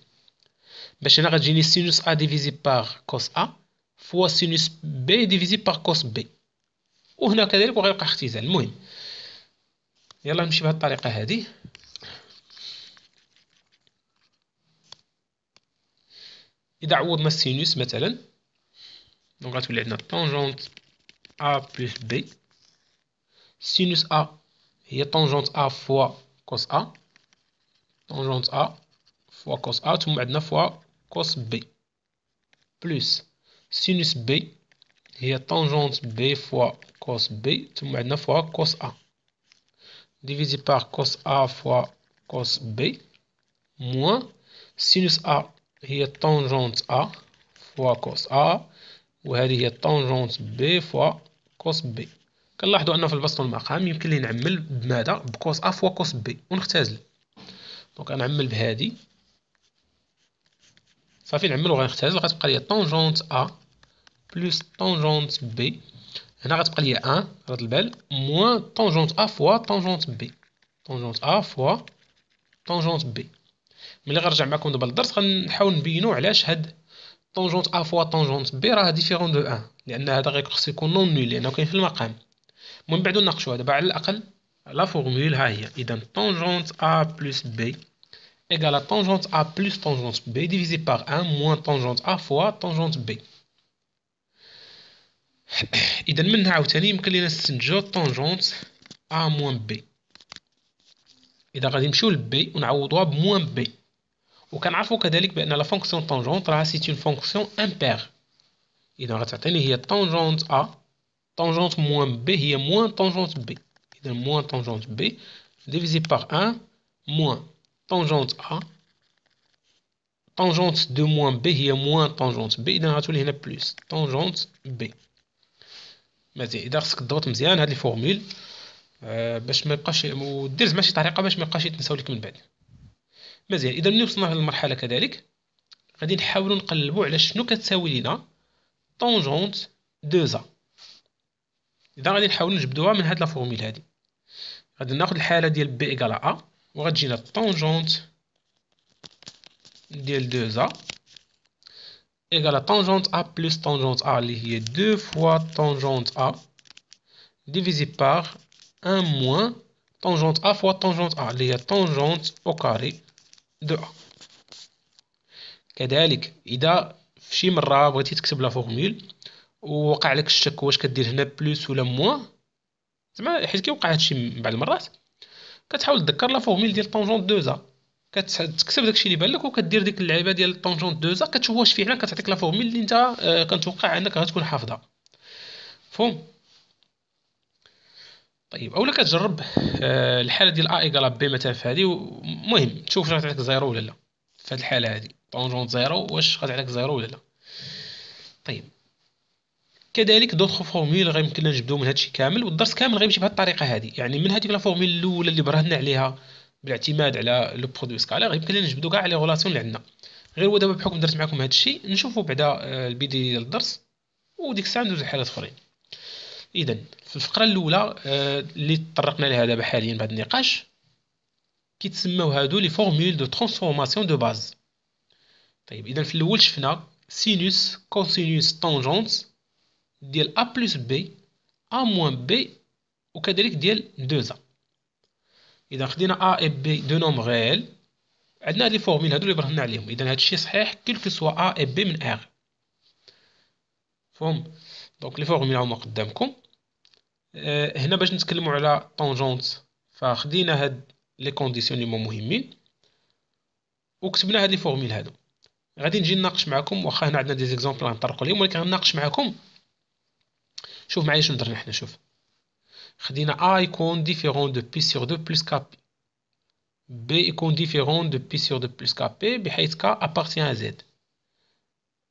S1: باش هنا غتجيني سينوس ا ديفيزي باغ كوس ا فوا سينوس بي ديفيزي باغ كوس بي وهنا كذلك وغيبقى اختزال المهم يلا نمشي بهذه الطريقه هذه اذا عوضنا السينوس مثلا دونك غتولي عندنا طونجونت ا بلس بي سينوس ا هي طونجونت ا فوا كوس ا طونجونت ا فوا كوس ا ثم عندنا فوا كوس بي بلس سينوس بي هي طونجونت بي فوا كوس بي ثم عندنا فوا كوس أ ديفيزي باغ كوس أ فوا كوس بي موان سينوس أ هي طونجونت أ فوا كوس أ وهذه هي طونجونت بي فوا كوس بي كنلاحظوا أن في البسط المقام يمكن لي نعمل بماذا بكوس أ فوا كوس بي ونختزل دونك غنعمل بهادي صافي نعمل وغنختزل غتبقى لي طونجونت أ Plus tangente B, on a un peu de temps, moins tangente A fois tangente B. Tangente A fois tangente B. Mais là, va un peu de temps. Nous avons un peu Tangente A fois tangente B est différent de 1. Ce qui est non nul. Nous avons un peu de temps. Nous avons un La formule est il donne tangente A plus B égale à tangente A plus tangente B divisé par 1 moins tangente A fois tangente B. Et dans le cas de B, on a le droit de moins B. On a un que la fonction tangente, est une fonction impaire. Et dans le cas de il y a tangente A, tangente moins B, il y a moins tangente B. Il moins tangente B, divisé par 1, moins tangente A, tangente de moins B, il y a moins tangente B. Et dans le cas de B, a plus, tangente B. مزيان اذا خصك تضبط مزيان هاد الفورميل آه باش ما يبقاش ودير زعما شي طريقه باش ما يبقاش يتنساو لك من بعد مزيان اذا ملي وصلنا لهاد المرحله كذلك غادي نحاولوا نقلبوا على شنو كتساوي لينا طونجونت دوزا اذا غادي نحاولوا نجبدوها من هاد لا فورمول هادي غادي ناخذ الحاله ديال بي ايكال ا وغتجينا طونجونت ديال دوزا égale à tangente A plus tangente A, qui est 2 fois tangente A, divisé par 1 moins tangente A fois tangente A, qui est tangente au carré de A. كذلك إذا فشي مرة بغيتي تكتب لا فورمول ووقع لك الشك واش كدير هنا بلس ولا موان زعما حيت كيوقع هادشي بعض المرات كتحاول تذكر لا فورمول ديال طونجون 2 ا كتكتب داكشي اللي بان لك وكدير ديك اللعيبه ديال طونجون دوزا كتشوف واش فعلا كتعطيك لا فورميل اللي انت آه، كنتوقع انك غتكون حافظها فهم طيب اولا كتجرب آه، الحاله ديال ا ايكال بي مثلا في هذه المهم تشوف واش غتعطيك زيرو ولا لا في هذه الحاله هذه طونجون زيرو واش غتعطيك زيرو ولا لا طيب كذلك دوطخ فورمول غيمكن لنا نجبدو من هادشي كامل والدرس كامل غيمشي بهاد الطريقه هادي يعني من هذيك لا فورمول الاولى اللي برهنا عليها بالاعتماد على لو برودوي سكالير يمكن لنا نجبدو كاع لي غولاسيون اللي عندنا غير هو دابا بحكم درت معكم هذا الشيء نشوفوا بعدا آه، البيدي ديال الدرس وديك الساعه ندوز لحالات اخرين اذا في الفقره الاولى آه، اللي تطرقنا لها دابا حاليا بعد النقاش كيتسموا هادو لي فورمول دو ترانسفورماسيون دو باز طيب اذا في الاول شفنا سينوس كوسينوس طونجونت ديال ا بلس بي ا موان بي وكذلك ديال 2 ا اذا خدينا ا اي بي دو نوم غيل عندنا هاد لي فورميل هادو اللي برهنا عليهم اذا هادشي صحيح صحيح كلكو سوا ا اي بي من ار فهم دونك لي فورميل هما قدامكم أه هنا باش نتكلموا على طونجونت فخدينا هاد لي كونديسيون لي مهمين وكتبنا هاد لي فورميل هادو غادي نجي نناقش معكم واخا هنا عندنا دي زيكزامبل غنطرقو لهم ولكن غنناقش معكم شوف معايا شنو درنا حنا شوف A est différent de pi sur 2 plus KP. B est différent de pi sur 2 plus KP, K appartient à Z. Et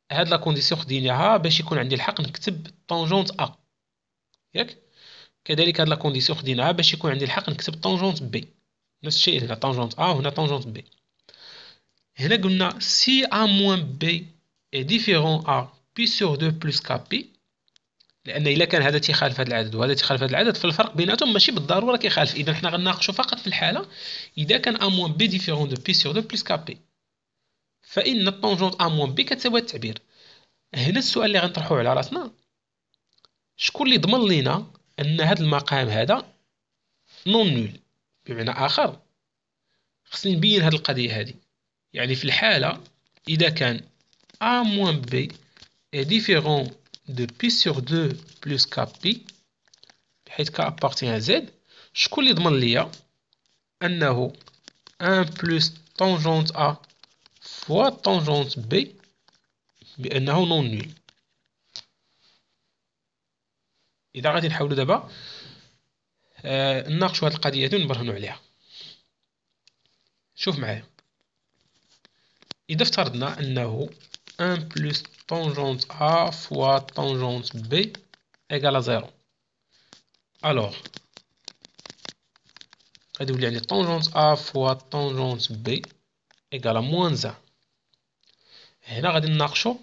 S1: la condition d'inf, je dis que c'est la tangente A. Quand il y a la condition d'in A, je dis que c'est la tangente B. La tangente A, on a la tangente B. si A moins B est différent de pi sur 2 plus KP, لان الا كان هذا تيخالف هذا العدد وهذا تيخالف هذا العدد فالفرق بيناتهم ماشي بالضروره كيخالف اذا حنا غناقشوا فقط في الحاله اذا كان ا موان بي ديفيرون دو بي سور دو بلس كابي فان الطونجونت ا موان بي كتساوي التعبير هنا السؤال اللي غنطرحوه على راسنا شكون اللي ضمن لينا ان هذا المقام هذا نون نول بمعنى اخر خصني نبين هذه القضيه هذه يعني في الحاله اذا كان ا موان بي ديفيرون de pi sur 2 plus kpi بحيث k appartient à z شكون اللي ضمن ليا انه 1 plus tangente a fois tangente b بانه non nul اذا غادي نحاولوا دابا نناقشوا هذه القضيه ونبرهنوا عليها شوف معايا اذا افترضنا انه 1 plus tangente A fois tangente B égale à 0. Alors, tangente A fois tangente B égale à moins 1. Et là, nous avons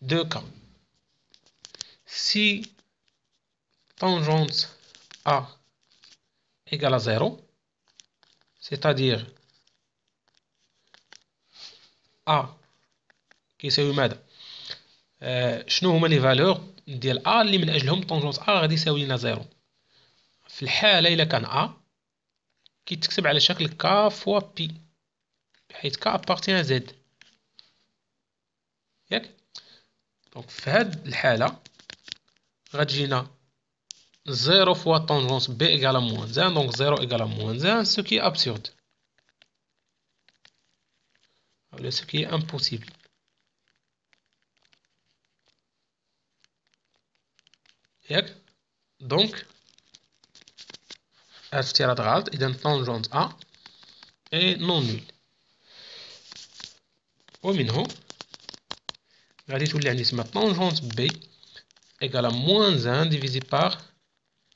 S1: deux cas. Si tangente A égale à 0, c'est-à-dire A qui se à آه، شنو هما لي فالور ديال ا اللي من اجلهم طونجونس ا غادي يساوي لنا زيرو في الحاله الا كان ا كيتكتب على شكل ك فوا بي حيت ك ا زد ياك دونك في هاد الحاله غتجينا زيرو فوا طونجونس بي ايكالا موان زان دونك زيرو ايكالا موان زان سو كي ابسورد ولا سو كي امبوسيبل ياك دونك افتراض غلط اذا طونجونت ا اي نون نول ومنه غادي تولي عندي تما طونجونت بي ايكال موان زان ديفيزي باغ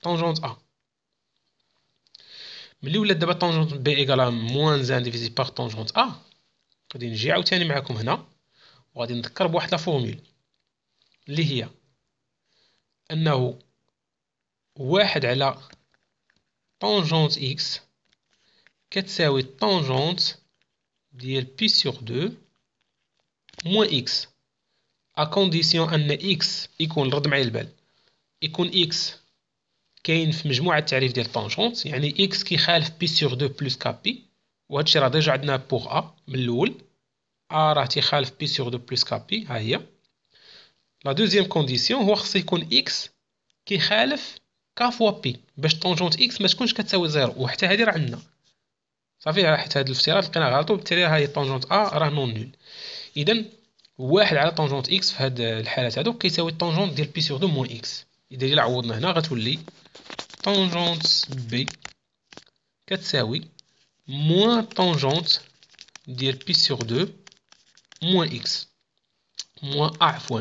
S1: طونجونت ا ملي ولات دابا طونجونت بي ايكال موان زان ديفيزي باغ طونجونت ا غادي نجي عاوتاني معاكم هنا وغادي نذكر بواحد لا فورمول اللي هي أنه واحد على طونجونت إكس كتساوي طونجونت ديال بي سور دو موان إكس أكونديسيون أن إكس يكون رد معايا البال يكون إكس كاين في مجموعة التعريف ديال طونجونت يعني إكس كيخالف بي سور دو بلوس كابي وهادشي راه ديجا عندنا بوغ أ من الأول أ راه تيخالف بي سور دو بلوس كابي ها هي لا دوزيام كونديسيون هو خصو يكون اكس كيخالف ك فوا بي باش طونجونت اكس ما تكونش كتساوي زيرو وحتى هذه راه عندنا صافي راه حيت هذا الافتراض لقينا غلطو بالتالي هاي طونجونت ا راه نون نول اذا واحد على طونجونت اكس في هاد الحالات هادو كيساوي طونجونت ديال بي سور دو موان اكس اذا الا عوضنا هنا غتولي طونجونت بي كتساوي موان طونجونت ديال بي سور دو موان اكس موان ا عفوا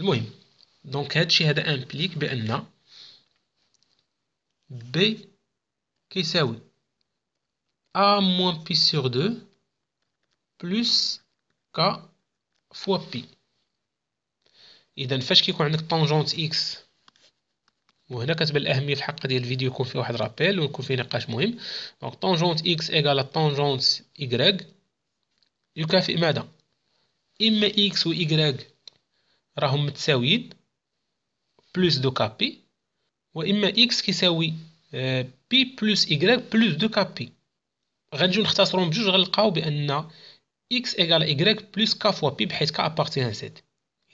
S1: المهم دونك هادشي هذا امبليك بان بي كيساوي ا موان بي سور دو بلس ك فوا بي اذا فاش كيكون عندك طونجونت اكس وهنا كتبان الاهميه في الحق ديال الفيديو يكون فيه واحد رابيل ويكون فيه نقاش مهم دونك طونجونت اكس ايغال طونجونت y يكافئ ماذا اما اكس و y راهم متساويين بلوس دو كا بي واما اكس كيساوي بي بلوس ايكغيك بلوس دو كا بي غنجيو نختصرهم بجوج غنلقاو بان اكس ايغال ايكغيك بلوس كا فوا بي بحيث كا ابارتيان زد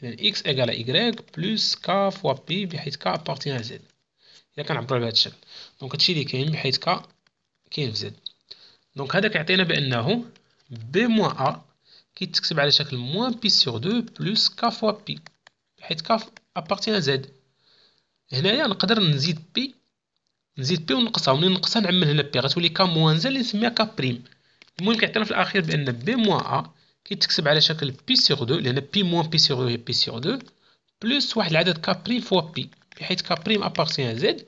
S1: اذا اكس ايغال ايكغيك بلوس كا فوا بي بحيث كا ابارتيان زد اذا كنعبروا بهذا الشكل دونك هادشي اللي كاين بحيث كا كاين في زد دونك هذا كيعطينا بانه بي موان ا كيتكتب على شكل موان بي سيغ دو بلوس كا فوا بي حيت كا ابارتيان زاد هنايا نقدر نزيد بي نزيد بي ونقصها ومنين نقصها نعمل هنا بي غتولي كا موان زد اللي نسميها كا بريم المهم كيعطينا في الاخير بان بي موان ا كيتكتب على شكل بي سيغ دو لان بي موان بي سيغ دو هي بي سيغ دو بلوس واحد العدد كا بريم فوا بي بحيث كا بريم ابارتيان زاد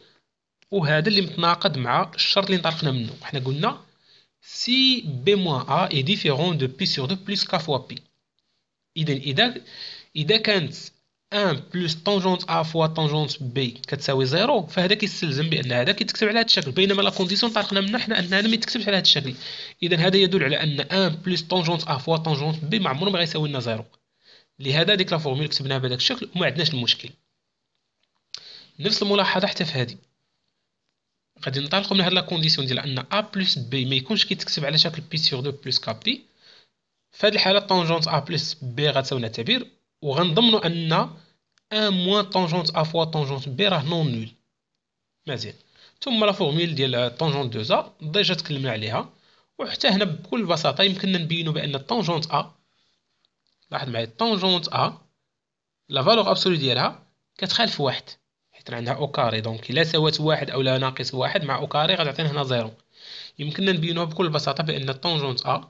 S1: وهذا اللي متناقض مع الشرط اللي انطلقنا منه حنا قلنا si B-A est différent de P sur 2 plus K fois P إذا إذا إذا كانت 1 بلس طونجونت A فوا طونجونت B كتساوي زيرو فهذا كيستلزم بأن هذا كيتكتب على هذا الشكل بينما لا كونديسيون طرقنا منها حنا أن هذا ما يتكتبش على هذا الشكل إذا هذا يدل على أن 1 بلس طونجونت A فوا طونجونت B ما عمره ما غيساوي لنا زيرو لهذا ديك لا فورمول كتبناها بهذاك الشكل وما عندناش المشكل نفس الملاحظة حتى في هذه غادي نطلقوا من هاد لا كونديسيون ديال ان ا بلس بي ما يكونش كيتكتب على شكل بي سور دو بلس كابي في فهاد الحاله طونجونت ا بلس بي غتساوي نعتبر وغنضمنوا ان ان موان طونجونت ا فوا طونجونت بي راه نون نول مزيان ثم لا فورميل ديال طونجونت دو ا ديجا تكلمنا عليها وحتى هنا بكل بساطه يمكننا نبينوا بان طونجونت ا لاحظ معايا طونجونت ا لا فالور ابسولي ديالها كتخالف واحد كتر عندها او كاري دونك الا سوات واحد او لا ناقص واحد مع او كاري غتعطينا هنا زيرو يمكننا نبينوها بكل بساطه بان الطونجونت ا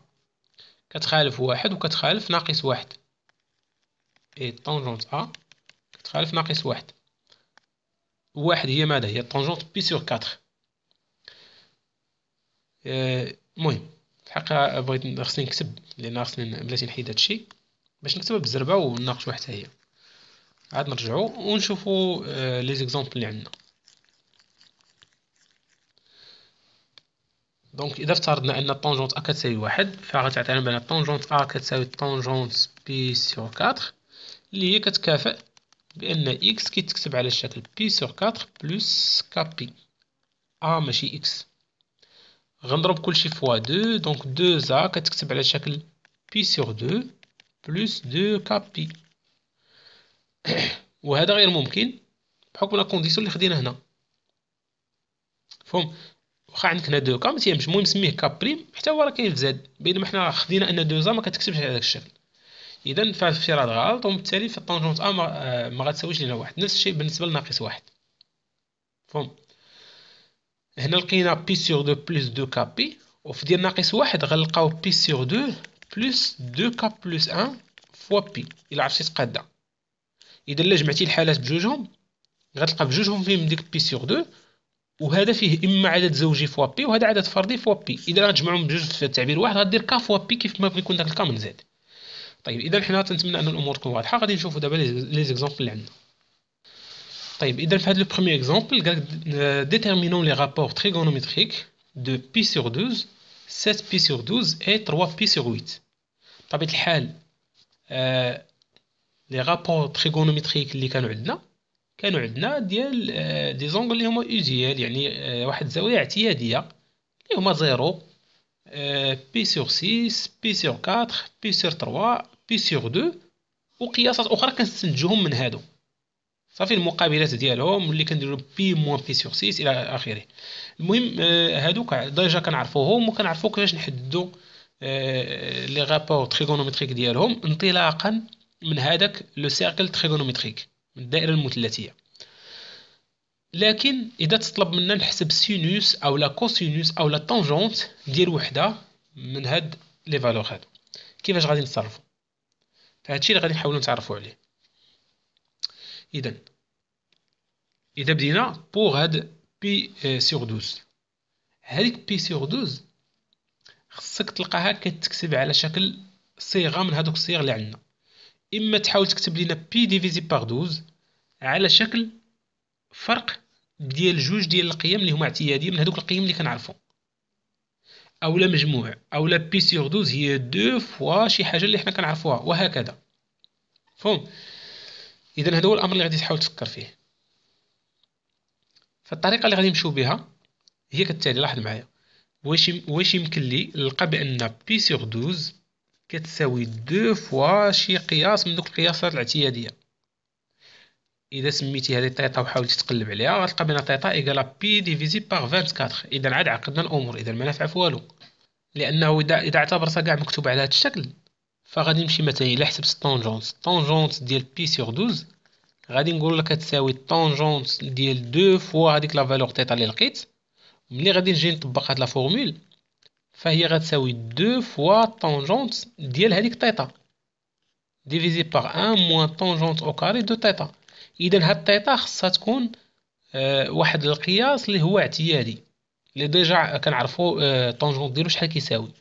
S1: كتخالف واحد وكتخالف ناقص واحد اي الطونجونت ا كتخالف ناقص واحد واحد هي ماذا هي الطونجونت بي سور 4 المهم الحقيقه بغيت خصني نكتب لان خصني بلاتي نحيد هادشي باش نكتبها بالزربه ونناقشو حتى هي عاد نرجعو ونشوفو آه، لي زيكزامبل اللي عندنا دونك اذا افترضنا ان الطونجونت ا كتساوي واحد فغتعطينا بان الطونجونت ا كتساوي طونجونت بي سور 4 اللي هي كتكافئ بان اكس كيتكتب على الشكل بي سور 4 بلس كابي ا ماشي اكس غنضرب كلشي فوا 2 دونك 2 ا كتكتب على شكل بي سور 2 بلس 2 كابي وهذا غير ممكن بحكم لا كونديسيون اللي خدينا هنا فهم واخا عندك هنا دو كا ما تيهمش المهم سميه كا بريم حتى هو راه كاين في زاد بينما حنا خدينا ان زام ما كتكتبش على داك الشكل اذا فهاد الافتراض غلط وبالتالي في الطونجونت ا آه، ما غتساويش لينا واحد نفس الشيء بالنسبه لناقص واحد فهم هنا لقينا بي سور دو بلس دو كا بي وفي ديال ناقص واحد غنلقاو بي سور دو بلس دو كا بلس ان فوا بي الى عرفتي تقادها اذا لا جمعتي الحالات بجوجهم غتلقى بجوجهم فيهم ديك بي سيغ دو وهذا فيه اما عدد زوجي فوا بي وهذا عدد فردي فوا بي اذا غتجمعهم بجوج في تعبير واحد غدير كا فوا بي كيف ما يكون داك الكا من زاد طيب اذا حنا تنتمنى ان الامور تكون واضحه غادي نشوفوا دابا لي زيكزامبل اللي عندنا طيب اذا في هذا لو بروميير اكزامبل قالك ديتيرمينون لي رابور تريغونوميتريك دو بي سيغ 12 7 بي سيغ 12 اي 3 بي سيغ 8 بطبيعه الحال آه لي رابور تريغونوميتريك اللي كانوا عندنا كانوا عندنا ديال دي آه، زونغل اللي هما اوزيال يعني آه، واحد الزاويه اعتياديه اللي هما زيرو بي سور 6 بي سور 4 بي سور 3 بي سور 2 وقياسات اخرى كنستنتجوهم من هادو صافي المقابلات ديالهم اللي كنديروا بي موان بي سور 6 الى اخره المهم آه، هادوك ديجا كنعرفوهم وكنعرفو كيفاش نحددو لي غابور تريغونوميتريك ديالهم انطلاقا من هذاك لو سيركل تريغونومتريك من الدائره المثلثيه لكن اذا تطلب منا نحسب سينوس او لا كوسينوس او لا طونجونت ديال وحده من هاد لي فالور هادو كيفاش غادي نتصرفوا فهادشي اللي غادي نحاولوا نتعرفوا عليه اذا اذا بدينا بوغ هاد بي سور 12 هذيك بي سور 12 خصك تلقاها كتكتب على شكل صيغه من هادوك الصيغ اللي عندنا اما تحاول تكتب لينا بي ديفيزي باغ 12 على شكل فرق ديال جوج ديال القيم اللي هما اعتياديين من هذوك القيم اللي كنعرفو اولا مجموع اولا بي سيغ 12 هي دو فوا شي حاجه اللي حنا كنعرفوها وهكذا فهم اذا هذا هو الامر اللي غادي تحاول تفكر فيه فالطريقه اللي غادي نمشيو بها هي كالتالي لاحظ معايا واش واش يمكن لي نلقى بان بي سيغ 12 كتساوي دو فوا شي قياس من دوك القياسات الاعتيادية إذا سميتي هذه تيطا وحاولتي تقلب عليها غتلقى بأن تيطا إيكالا بي ديفيزي باغ 24 إذا عاد عقدنا الأمور إذا ما نفع في والو لأنه إذا اعتبرتها كاع مكتوبة على هذا الشكل فغادي نمشي مثلا إلا حسبت طونجونس طونجونس ديال بي سيغ 12 غادي نقول لك كتساوي طونجونس ديال دو فوا هذيك لا فالور تيتا اللي لقيت ملي غادي نجي نطبق هاد لا فورمول فهي غتساوي 2 فوا طونجونت ديال هذيك تيتا ديفيزي بار 1 موان طونجونت او كاري دو تيتا اذا هاد تيتا خصها تكون آه، واحد القياس اللي هو اعتيادي اللي ديجا كنعرفوا آه، طونجونت ديالو شحال كيساوي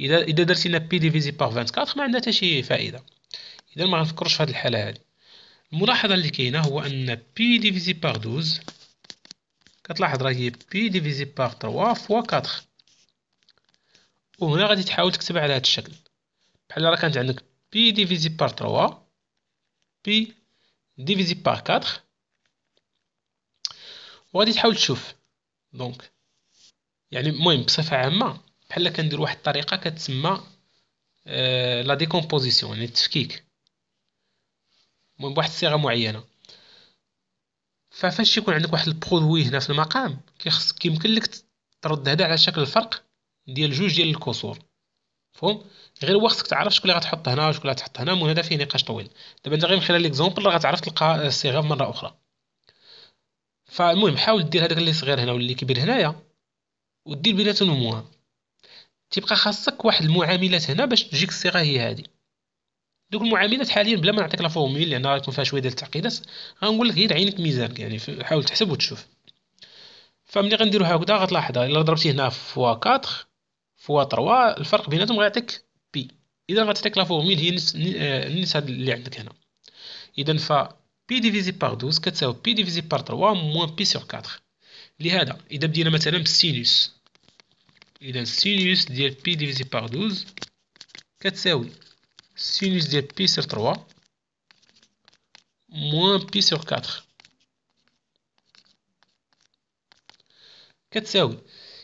S1: اذا اذا درتينا بي ديفيزي بار 24 ما عندها حتى شي فائده اذا ما غنفكروش في هذه الحاله هذه الملاحظه اللي كاينه هو ان بي ديفيزي بار 12 كتلاحظ راه هي بي ديفيزي بار 3 فوا 4 وهنا غادي تحاول تكتب على هذا الشكل بحال راه كانت عندك بي ديفيزي بار 3 بي ديفيزي بار 4 وغادي تحاول تشوف دونك يعني المهم بصفه عامه بحال كندير واحد الطريقه كتسمى لا آه، ديكومبوزيسيون يعني التفكيك المهم بواحد الصيغه معينه ففاش يكون عندك واحد البرودوي هنا في المقام كيخص كيمكن لك ترد هذا على شكل الفرق ديال جوج ديال الكسور مفهوم غير وقتك تعرف شكون اللي غتحط هنا وشكون اللي غتحط هنا المهم هذا فيه نقاش طويل دابا انت غير من خلال ليكزومبل راه غتعرف تلقى الصيغه مره اخرى فالمهم حاول دير هذاك اللي صغير هنا واللي كبير هنايا ودير بيناتهم مجموعه تيبقى خاصك واحد المعاملات هنا باش تجيك الصيغه هي هذه دوك المعاملات حاليا بلا ما نعطيك لا فورمول لان غيكون فيها شويه ديال التعقيدات غنقول لك غير عينك ميزان يعني حاول تحسب وتشوف فملي غنديرو هكذا غتلاحظها الا ضربتي هنا فوا 4 فوا 3 الفرق بيناتهم غيعطيك بي اذا غتعطيك لا فورميل هي نفس آه، هاد اللي عندك هنا اذا ف بي ديفيزي بار 12 كتساوي بي ديفيزي بار 3 موان بي سور 4 لهذا اذا بدينا مثلا بالسينوس اذا السينوس ديال بي ديفيزي بار 12 كتساوي سينوس ديال بي سور 3 موان بي سور 4 كتساوي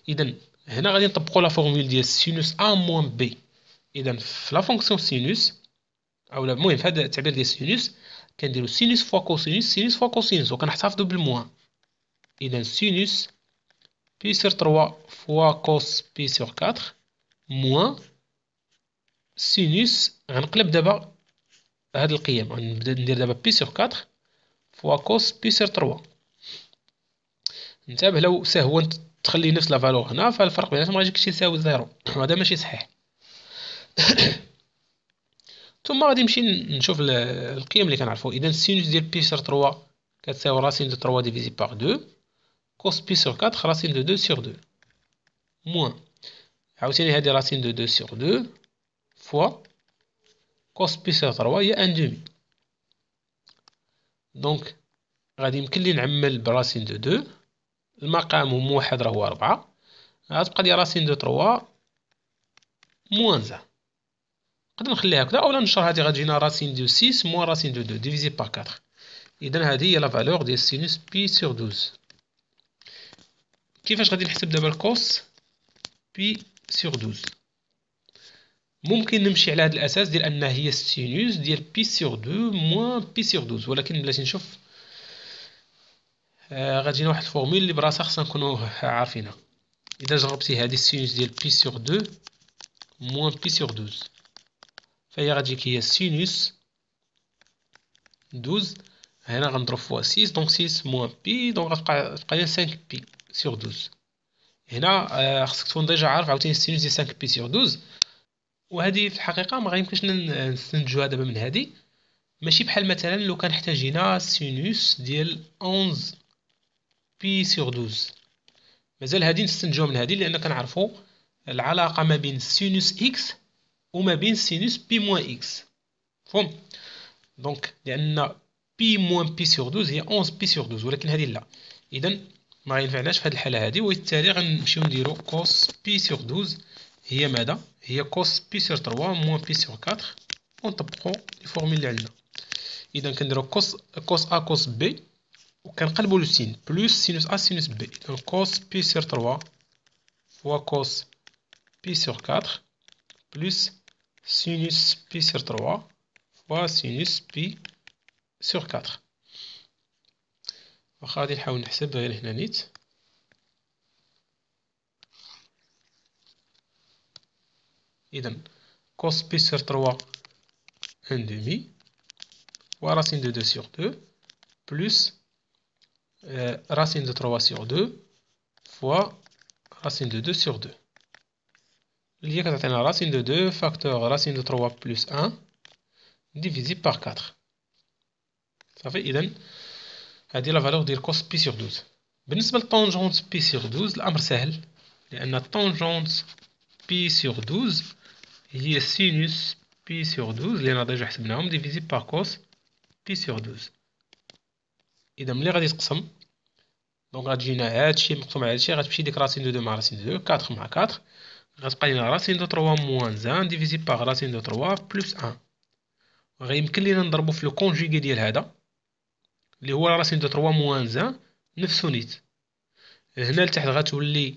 S1: اذا هنا غادي نطبقوا لا فورمول ديال سينوس ا موان بي اذا في لا فونكسيون سينوس اولا المهم في هذا التعبير ديال سينوس كنديروا سينوس فوا كوسينوس سينوس فوا كوسينوس وكنحتفظوا بالموان اذا سينوس بي سير 3 فوا كوس بي سير 4 موان سينوس غنقلب دابا هاد القيم غنبدا ندير دابا بي سير 4 فوا كوس بي سير 3 انتبه لو سهوا تخلي نفس لا فالور هنا فالفرق بيناتهم غادي كتساوي يساوي زيرو [CLEARS THROAT] هذا ماشي صحيح [CLEARS THROAT] ثم غادي نمشي نشوف القيم اللي كنعرفو اذا سينوس ديال بي سور 3 كتساوي راسين دو 3 ديفيزي بار 2 كوس بي سور 4 راسين دو 2 سور 2 موان عاوتاني هادي راسين دو 2 سور 2 فوا كوس بي سور 3 هي ان دومي دونك غادي يمكن لي نعمل براسين دو 2 المقام موحد واحد راهو ربعة غتبقى لي راسين دو تروا موان زان نقدر نخليها هكذا اولا نشر هادي غتجينا راسين دو سيس موان راسين دو دو ديفيزي با كاتخ اذا هادي هي لا ديال سينوس بي سور دوز كيفاش غادي نحسب دابا الكوس بي سور دوز ممكن نمشي على هذا الاساس ديال ان هي السينوس ديال بي سور دو موان بي سور دوز ولكن بلاتي نشوف آه، غادي واحد الفورمول اللي براسها خصنا نكونو عارفينها اذا جربتي هذه السينوس ديال بي سور دو موان بي سور دوز فهي غتجيك هي سينوس دوز هنا غنضرب فوا سيس دونك سيس موان بي دونك غتبقى تبقى لنا بي سور دوز هنا آه، خصك تكون ديجا عارف عاوتاني السينوس ديال 5 بي سور دوز وهذه في الحقيقه ما غيمكنش نستنتجوها دابا من هذه ماشي بحال مثلا لو كان احتاجينا سينوس ديال 11 بي سيغ دوز مازال هادي نستنجو من هادي لان كنعرفو العلاقه ما بين سينوس اكس وما بين سينوس بي موان اكس فهم دونك لان بي موان بي سيغ دوز هي 11 بي سيغ دوز ولكن هادي لا اذا ما ينفعناش في هاد الحاله هادي وبالتالي غنمشيو نديرو كوس بي سيغ دوز هي ماذا هي كوس بي سيغ 3 موان بي سيغ 4 ونطبقو الفورميل اللي عندنا اذا كنديرو كوس كوس ا كوس بي وكنقلبو للسين بلوس سينوس ا سينوس بي إذن كوس بي سير تروا فوا كوس بي سير 4 بلوس سينوس بي سير تروا فوا سينوس بي سير 4 واخا غادي نحاول نحسب غير هنا نيت اذا كوس بي سير 3, 1 دومي فوا راسين دو 2 سير 2, plus Euh, racine de 3 sur 2 fois racine de 2 sur 2. Il racine de 2 facteur racine de 3 plus 1 divisé par 4. Ça fait, la valeur de cos pi sur 12. la tangente pi sur 12 c'est سهل la tangente pi sur 12 est سينوس pi sur 12 اللي par حسبناهم sur 12. اذا ملي غادي تقسم دونك غتجينا هادشي مقسوم على هادشي غتمشي ديك راسين دو دو مع راسين دو دو 4 مع 4 غتبقى لينا راسين دو 3 موان زان ديفيزي باغ راسين دو 3 بلس 1 غيمكن لينا نضربو في لو كونجيغي ديال هذا اللي هو راسين دو 3 موان زان نفسو نيت هنا لتحت غتولي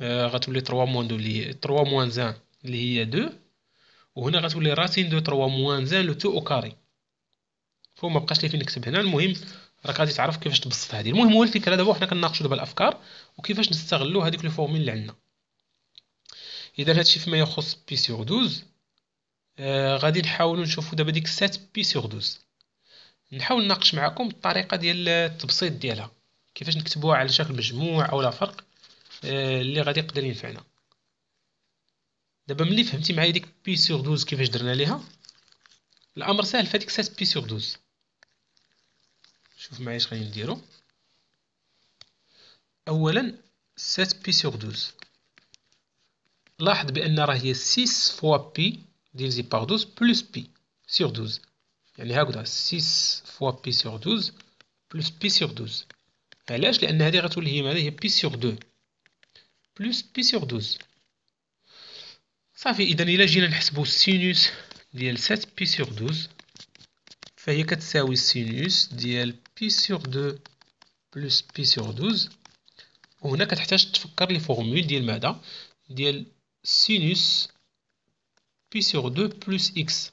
S1: آه، غتولي 3 موان دو اللي 3 موان زان اللي هي 2 وهنا غتولي راسين دو 3 موان زان لو تو او كاري فما بقاش لي فين نكتب هنا المهم راك غادي تعرف كيفاش تبسط هذه المهم هو الفكره دابا حنا كنناقشوا دابا الافكار وكيفاش نستغلوا هذيك لو فورمول اللي عندنا اذا هادشي فيما يخص بي سور 12 آه غادي نحاولوا نشوفوا دابا ديك 7 بي سور 12 نحاول نناقش معكم الطريقه ديال التبسيط ديالها كيفاش نكتبوها على شكل مجموع او لا فرق آه اللي غادي يقدر ينفعنا دابا ملي فهمتي معايا ديك بي سور 12 كيفاش درنا ليها الامر سهل فهاديك هذيك 7 بي سور 12 شوف معايا اش غادي نديرو اولا 7 بي سور 12 لاحظ بان راه هي 6 فوا بي ديفيزي بار 12 بلس بي سور 12 يعني هكذا 6 فوا بي سور 12 بلس بي سور 12 علاش لان هذه غتولي هي معناها هي بي سور 2 بلس بي سور 12 صافي اذا الا جينا نحسبوا السينوس ديال 7 بي سور 12 فهي كتساوي السينوس ديال بي سور 2 بلس بي سور 12 وهنا كتحتاج تفكر لي فورمول ديال ماذا ديال سينوس بي سور 2 بلس اكس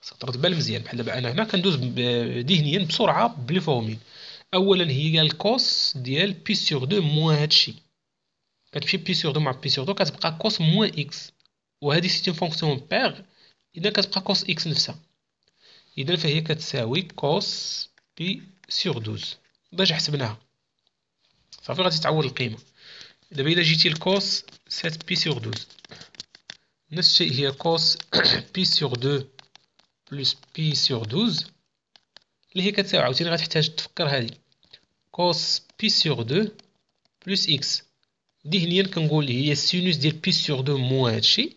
S1: خاصك ترد بال مزيان بحال دابا انا هنا كندوز ذهنيا بسرعه بلي فورمول اولا هي الكوس ديال بي سور 2 موان هادشي كتمشي بي سور 2 مع بي سور 2 كتبقى كوس موان اكس وهذه سيتي فونكسيون بير اذا كتبقى كوس اكس نفسها إذا فهي كتساوي كوس بي سيغ دوز باش حسبناها صافي غادي تعوض القيمة دابا إلا جيتي لكوس سات بي سيغ دوز نفس الشيء هي كوس بي سيغ دو بلس بي سيغ دوز اللي هي كتساوي عاوتاني غتحتاج تفكر هادي كوس بي سيغ دو بلس إكس ذهنيا كنقول هي السينوس ديال بي سيغ دو موان هادشي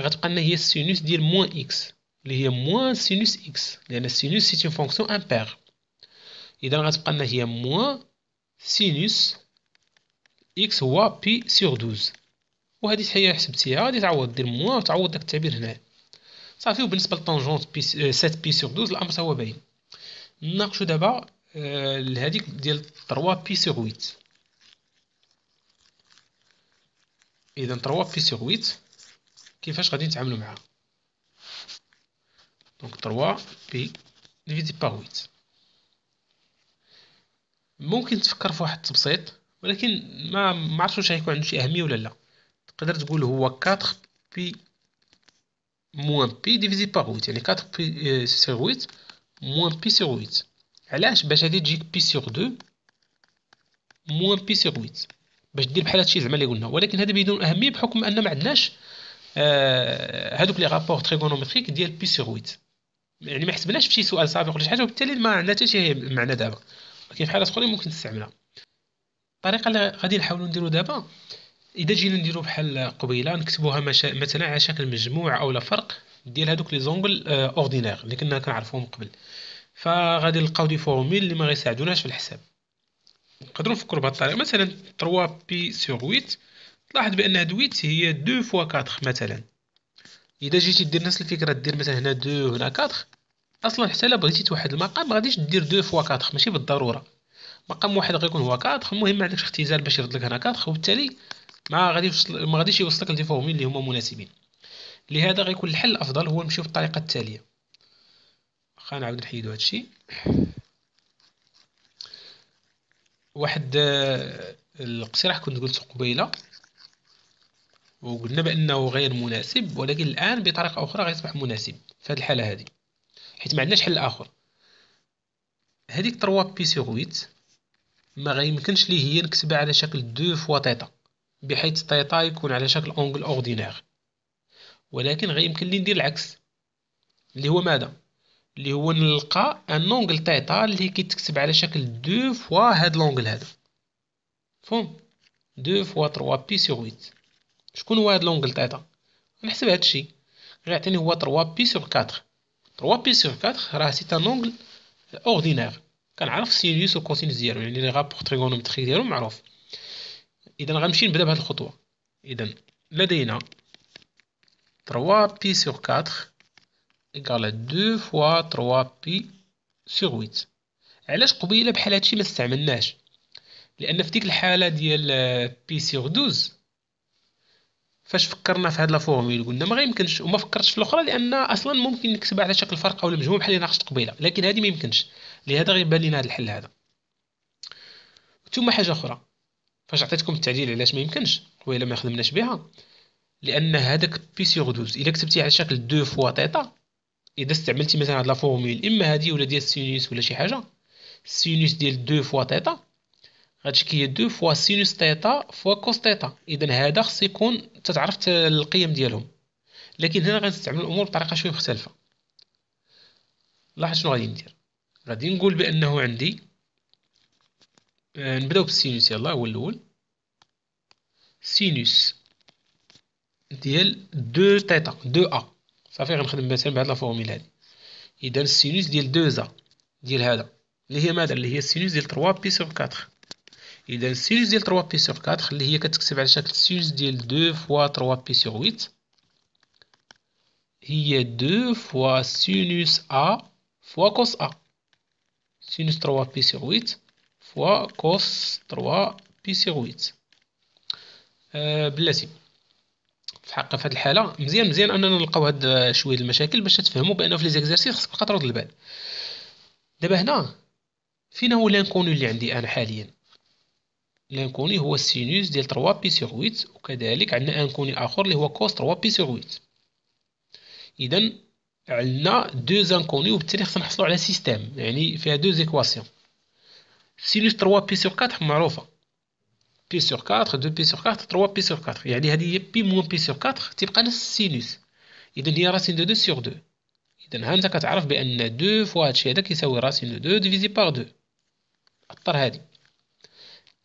S1: غتبقى لنا هي السينوس ديال موان إكس اللي هي موان سينوس اكس لان السينوس سيت اون فونكسيون امبير اذا غتبقى لنا هي موان سينوس اكس هو بي سور دوز وهذه هي حسبتيها غادي تعوض دير موان وتعوض داك التعبير هنا صافي وبالنسبه للطونجونت بي 7 بي سور 12 الامر هو باين نناقشوا دابا هاديك آه، ديال 3 بي سور 8 اذا 3 بي سور 8 كيفاش غادي نتعاملوا معها Donc 3بي ديفيدي با 8 ممكن تفكر في واحد التبسيط ولكن ما ما عرفتش واش غيكون عنده شي اهميه ولا لا تقدر تقول هو 4 بي موان بي ديفيزي بار 8 يعني 4 بي سير 8 موان بي سير 8 علاش باش هادي تجيك بي سير 2 موان بي سير 8 باش دير بحال هادشي زعما اللي قلنا ولكن هذا بدون اهميه بحكم ان ما عندناش هادوك آه، لي رابور تريغونومتريك ديال بي سير 8 يعني ما حسبناش بشي سؤال سابق ولا شي حاجه وبالتالي ما عندنا حتى شي معنى دابا ولكن في حالات اخرى ممكن نستعملها الطريقه اللي غادي نحاولوا نديرو دابا اذا جينا نديرو بحال قبيله نكتبوها مثلا على شكل مجموع اولا فرق ديال هذوك لي زونغل اوردينير آه، اللي كنا كنعرفوهم قبل فغادي نلقاو دي فورميل اللي ما غيساعدوناش في الحساب نقدروا نفكروا بهذه الطريقه مثلا 3 بي سور 8 تلاحظ بان هاد 8 هي 2 فوا 4 مثلا اذا جيتي دير نفس الفكره دير مثلا هنا 2 هنا كاتخ اصلا حتى لا بغيتي توحد المقام غاديش دير 2 فوا كاتخ ماشي بالضروره مقام واحد غيكون هو كاتخ المهم ما عندكش اختزال باش يرد لك هنا كاتخ وبالتالي ما غادي ما غاديش يوصلك لديفورمين اللي هما مناسبين لهذا غيكون الحل الافضل هو نمشيو بالطريقه التاليه خلينا نعاود نحيدو هادشي واحد آه، الاقتراح كنت قلت قبيله وقلنا بانه غير مناسب ولكن الان بطريقه اخرى غيصبح مناسب في هذه الحاله هذه حيت ما عندناش حل اخر هذيك 3 بي سور 8 ما غيمكنش ليه هي نكتبها على شكل 2 فوا تيتا بحيث تيتا يكون على شكل اونغل اوردينير ولكن غيمكن لي ندير العكس اللي هو ماذا اللي هو نلقى ان اونغل تيتا اللي كيتكتب على شكل 2 فوا هاد لونغل هذا فهم 2 فوا 3 بي سور 8 شكون هو هاد لونجل تيتا نحسب هادشي غيعطيني هو 3 بي سور 4 3 بي سور 4 راه سي ان اونجل اوردينير كنعرف السينوس والكوسينوس ديالو يعني لي رابور تريغونومتريك ديالو معروف اذا غنمشي نبدا بهاد الخطوه اذا لدينا 3 بي سور 4 ايكال 2 فوا 3 بي سور 8 علاش قبيله بحال هادشي ما استعملناش لان في ديك الحاله ديال بي سور 12 فاش فكرنا في هاد لا فورمول قلنا ما غيمكنش وما فكرتش في الاخرى لان اصلا ممكن نكتبها على شكل فرقه ولا مجموع بحال اللي ناقشت قبيله لكن هذه ما يمكنش لهذا غيبان لنا هاد الحل هذا ثم حاجه اخرى فاش عطيتكم التعديل علاش ما يمكنش قبيله ما خدمناش بها لان هذاك بي سيغ غدوز الا كتبتيه على شكل دو فوا تيتا اذا استعملتي مثلا هاد لا فورمول اما هذه ولا ديال السينوس ولا شي حاجه السينوس ديال دو فوا تيتا هادشي دو فوا سينوس تيتا فوا كوس تيتا اذا هذا خص يكون تتعرف القيم ديالهم لكن هنا غنستعمل الامور بطريقه شويه مختلفه لاحظ شنو غادي ندير غادي نقول بانه عندي آه، نبداو بالسينوس يلا هو الاول سينوس ديال دو تيتا دو ا صافي غنخدم مثلا بهاد لا فورميل هادي اذا السينوس ديال دو ا ديال هذا اللي هي ماذا اللي هي السينوس ديال 3 بي سور 4 اذا السينوس ديال 3 بي سور 4 اللي هي كتكتب على شكل سينوس ديال 2 فوا 3 بي سور 8 هي 2 فوا سينوس ا فوا كوس ا سينوس 3 بي سور 8 فوا كوس 3 بي سور 8 آه، بلاتي في الحق في هذه الحاله مزيان مزيان اننا نلقاو هاد شويه المشاكل باش تفهموا بانه في ليزيكزارسيس زيكزارسيس خصك تبقى ترد البال دابا هنا فين هو لانكونو اللي عندي انا حاليا لانكوني هو السينوس ديال 3 بي سيغ 8 وكذلك عندنا انكوني اخر اللي هو كوس 3 بي سيغ 8 اذا عندنا دو انكوني وبالتالي خصنا نحصلوا على سيستيم يعني فيها دو زيكواسيون سينوس 3 بي سيغ 4 معروفه بي سيغ 4 2 بي سيغ 4 3 بي سيغ 4 يعني هذه هي بي موان بي سيغ 4 تبقى نفس السينوس اذا هي راسين دو 2 سيغ 2 اذا ها انت كتعرف بان 2 فوا هادشي هذا كيساوي راسين دو 2 ديفيزي باغ 2 اثر هذه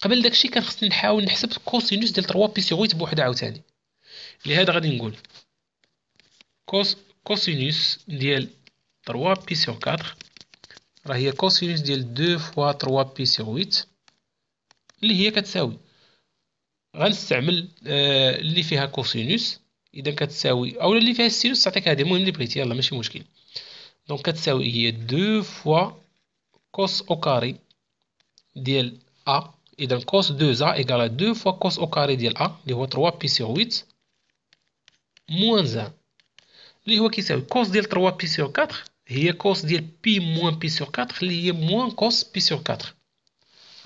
S1: قبل داكشي كان خصني نحاول نحسب كوسينوس ديال 3 بي سيغويت بوحدها عاوتاني لهذا غادي نقول كوس كوسينوس ديال 3 بي سيغ 4 راه هي كوسينوس ديال 2 فوا 3 بي سيغ 8 اللي هي كتساوي غنستعمل آه اللي فيها كوسينوس اذا كتساوي اولا اللي فيها السينوس تعطيك هذه المهم اللي بغيتي يلا ماشي مشكل دونك كتساوي هي 2 فوا كوس او كاري ديال ا اذا كوس 2 a ايكال 2 فوا كوس او كاري ديال a اللي هو 3 بي سيغ 8 موان 1 اللي هو كيساوي كوس ديال 3 بي سيغ 4 هي كوس ديال بي موان بي سيغ 4 اللي هي موان كوس بي سيغ 4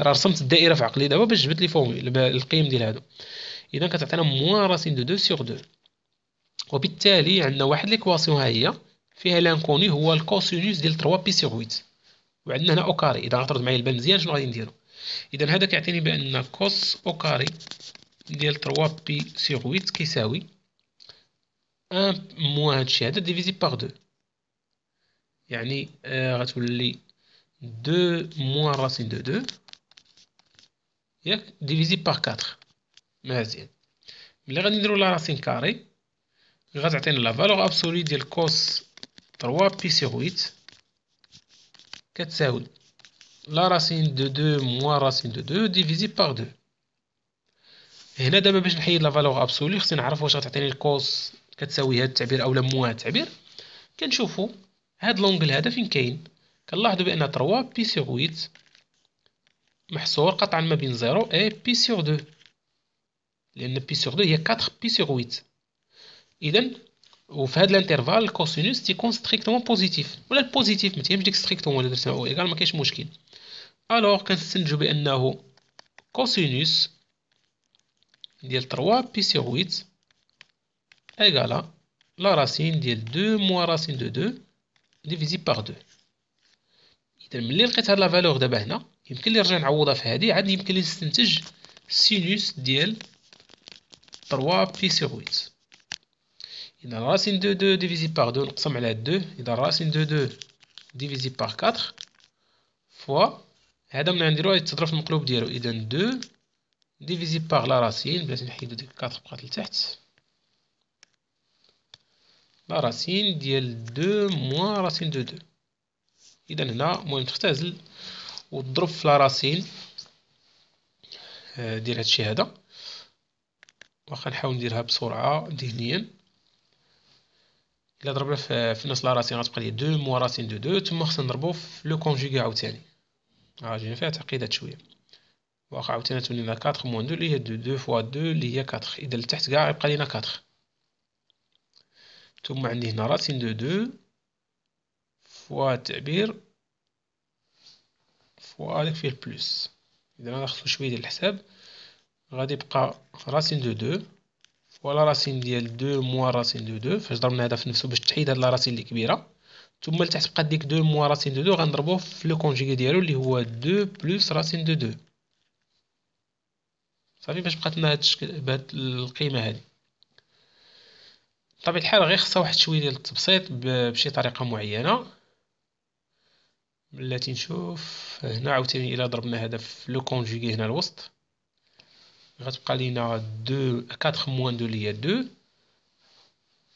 S1: رسمت الدائره في عقلي دابا باش جبت لي فورمول القيم ديال هادو اذا كتعطينا موان راسين دو 2 سيغ 2 وبالتالي عندنا واحد ليكواسيون ها هي فيها لانكوني هو الكوسينوس ديال 3 بي سيغ 8 وعندنا هنا او كاري اذا غطرد معايا البال مزيان شنو غادي نديرو اذا هذا كيعطيني بان كوس او كاري ديال 3 بي سيغ 8 كيساوي ان موان هادشي هذا ديفيزي باغ 2 يعني آه، غتولي 2 موان راسين دو 2 ياك ديفيزي باغ 4 مزيان ملي غادي نديرو لا راسين كاري غتعطينا لا فالور ابسولي ديال كوس 3 بي سيغ 8 كتساوي لا راسين دو دو موا راسين دو دو ديفيزي باغ دو هنا دابا باش نحيد لا فالور ابسولي خصني نعرف واش غتعطيني الكوس كتساوي هاد التعبير اولا هاد التعبير كنشوفو هاد لونجل هذا فين كاين كنلاحظو بان 3 بي سيغ 8 محصور قطعا ما بين 0 اي بي سيغ 2 لان بي سيغ 2 هي 4 بي سيغ 8 اذا وفي هاد الانترفال الكوسينوس تيكون ستريكتومون بوزيتيف ولا البوزيتيف ما تيهمش ديك ستريكتومون ولا درت او ايكال ما كاينش مشكل Alors, nous avons dit que cosinus de 3 pi sur 8 est la racine de 2 moins racine de 2 divisé par 2. il avons dit la valeur de la peut de la valeur de la valeur. Nous de 3 pi sur 8 racine de 2 divisé par 2. Nous 2. la racine de 2 divisé par 4 fois. هذا من عندي راه يتضرب في المقلوب ديالو اذا دو ديفيزي باغ لا راسين بلاتي نحيدو ديك 4 بقات لتحت لا راسين ديال دو موان راسين دو دو اذا هنا المهم تختازل وتضرب في لا راسين آه، ديال هادشي هذا واخا نحاول نديرها بسرعه ذهنيا الا ضربنا في نص لا راسين غتبقى لي دو موا راسين دو دو تما خصنا نضربو في لو كونجيكي عاوتاني اه جو تعقيدات شوية واقع عاوتاني لينا كاتخ موان دو اللي هي دو دو فوا دو لي هي كاتخ إذا لتحت كاع يبقى لينا كاتخ ثم عندي هنا راسين دو دو فوا التعبير فوا هذاك فيه بلوس إذا غناخدو شوية ديال الحساب غادي يبقى راسين دو دو فوا لا راسين ديال دو موا راسين دو دو فاش ضربنا هدا في نفسو باش تحيد هاد لا راسين لي كبيرة ثم لتحت بقات ديك دو موا راسين دو دو غنضربو في لو كونجيغي ديالو اللي هو دو بلوس راسين دو دو صافي باش بقات لنا هاد الشكل بهاد القيمه هادي بطبيعه الحال غير خصها واحد شويه ديال التبسيط بشي طريقه معينه بلاتي نشوف هنا عاوتاني الا ضربنا هذا في لو كونجيغي هنا الوسط غتبقى لينا دو كاتخ موان دو لي هي دو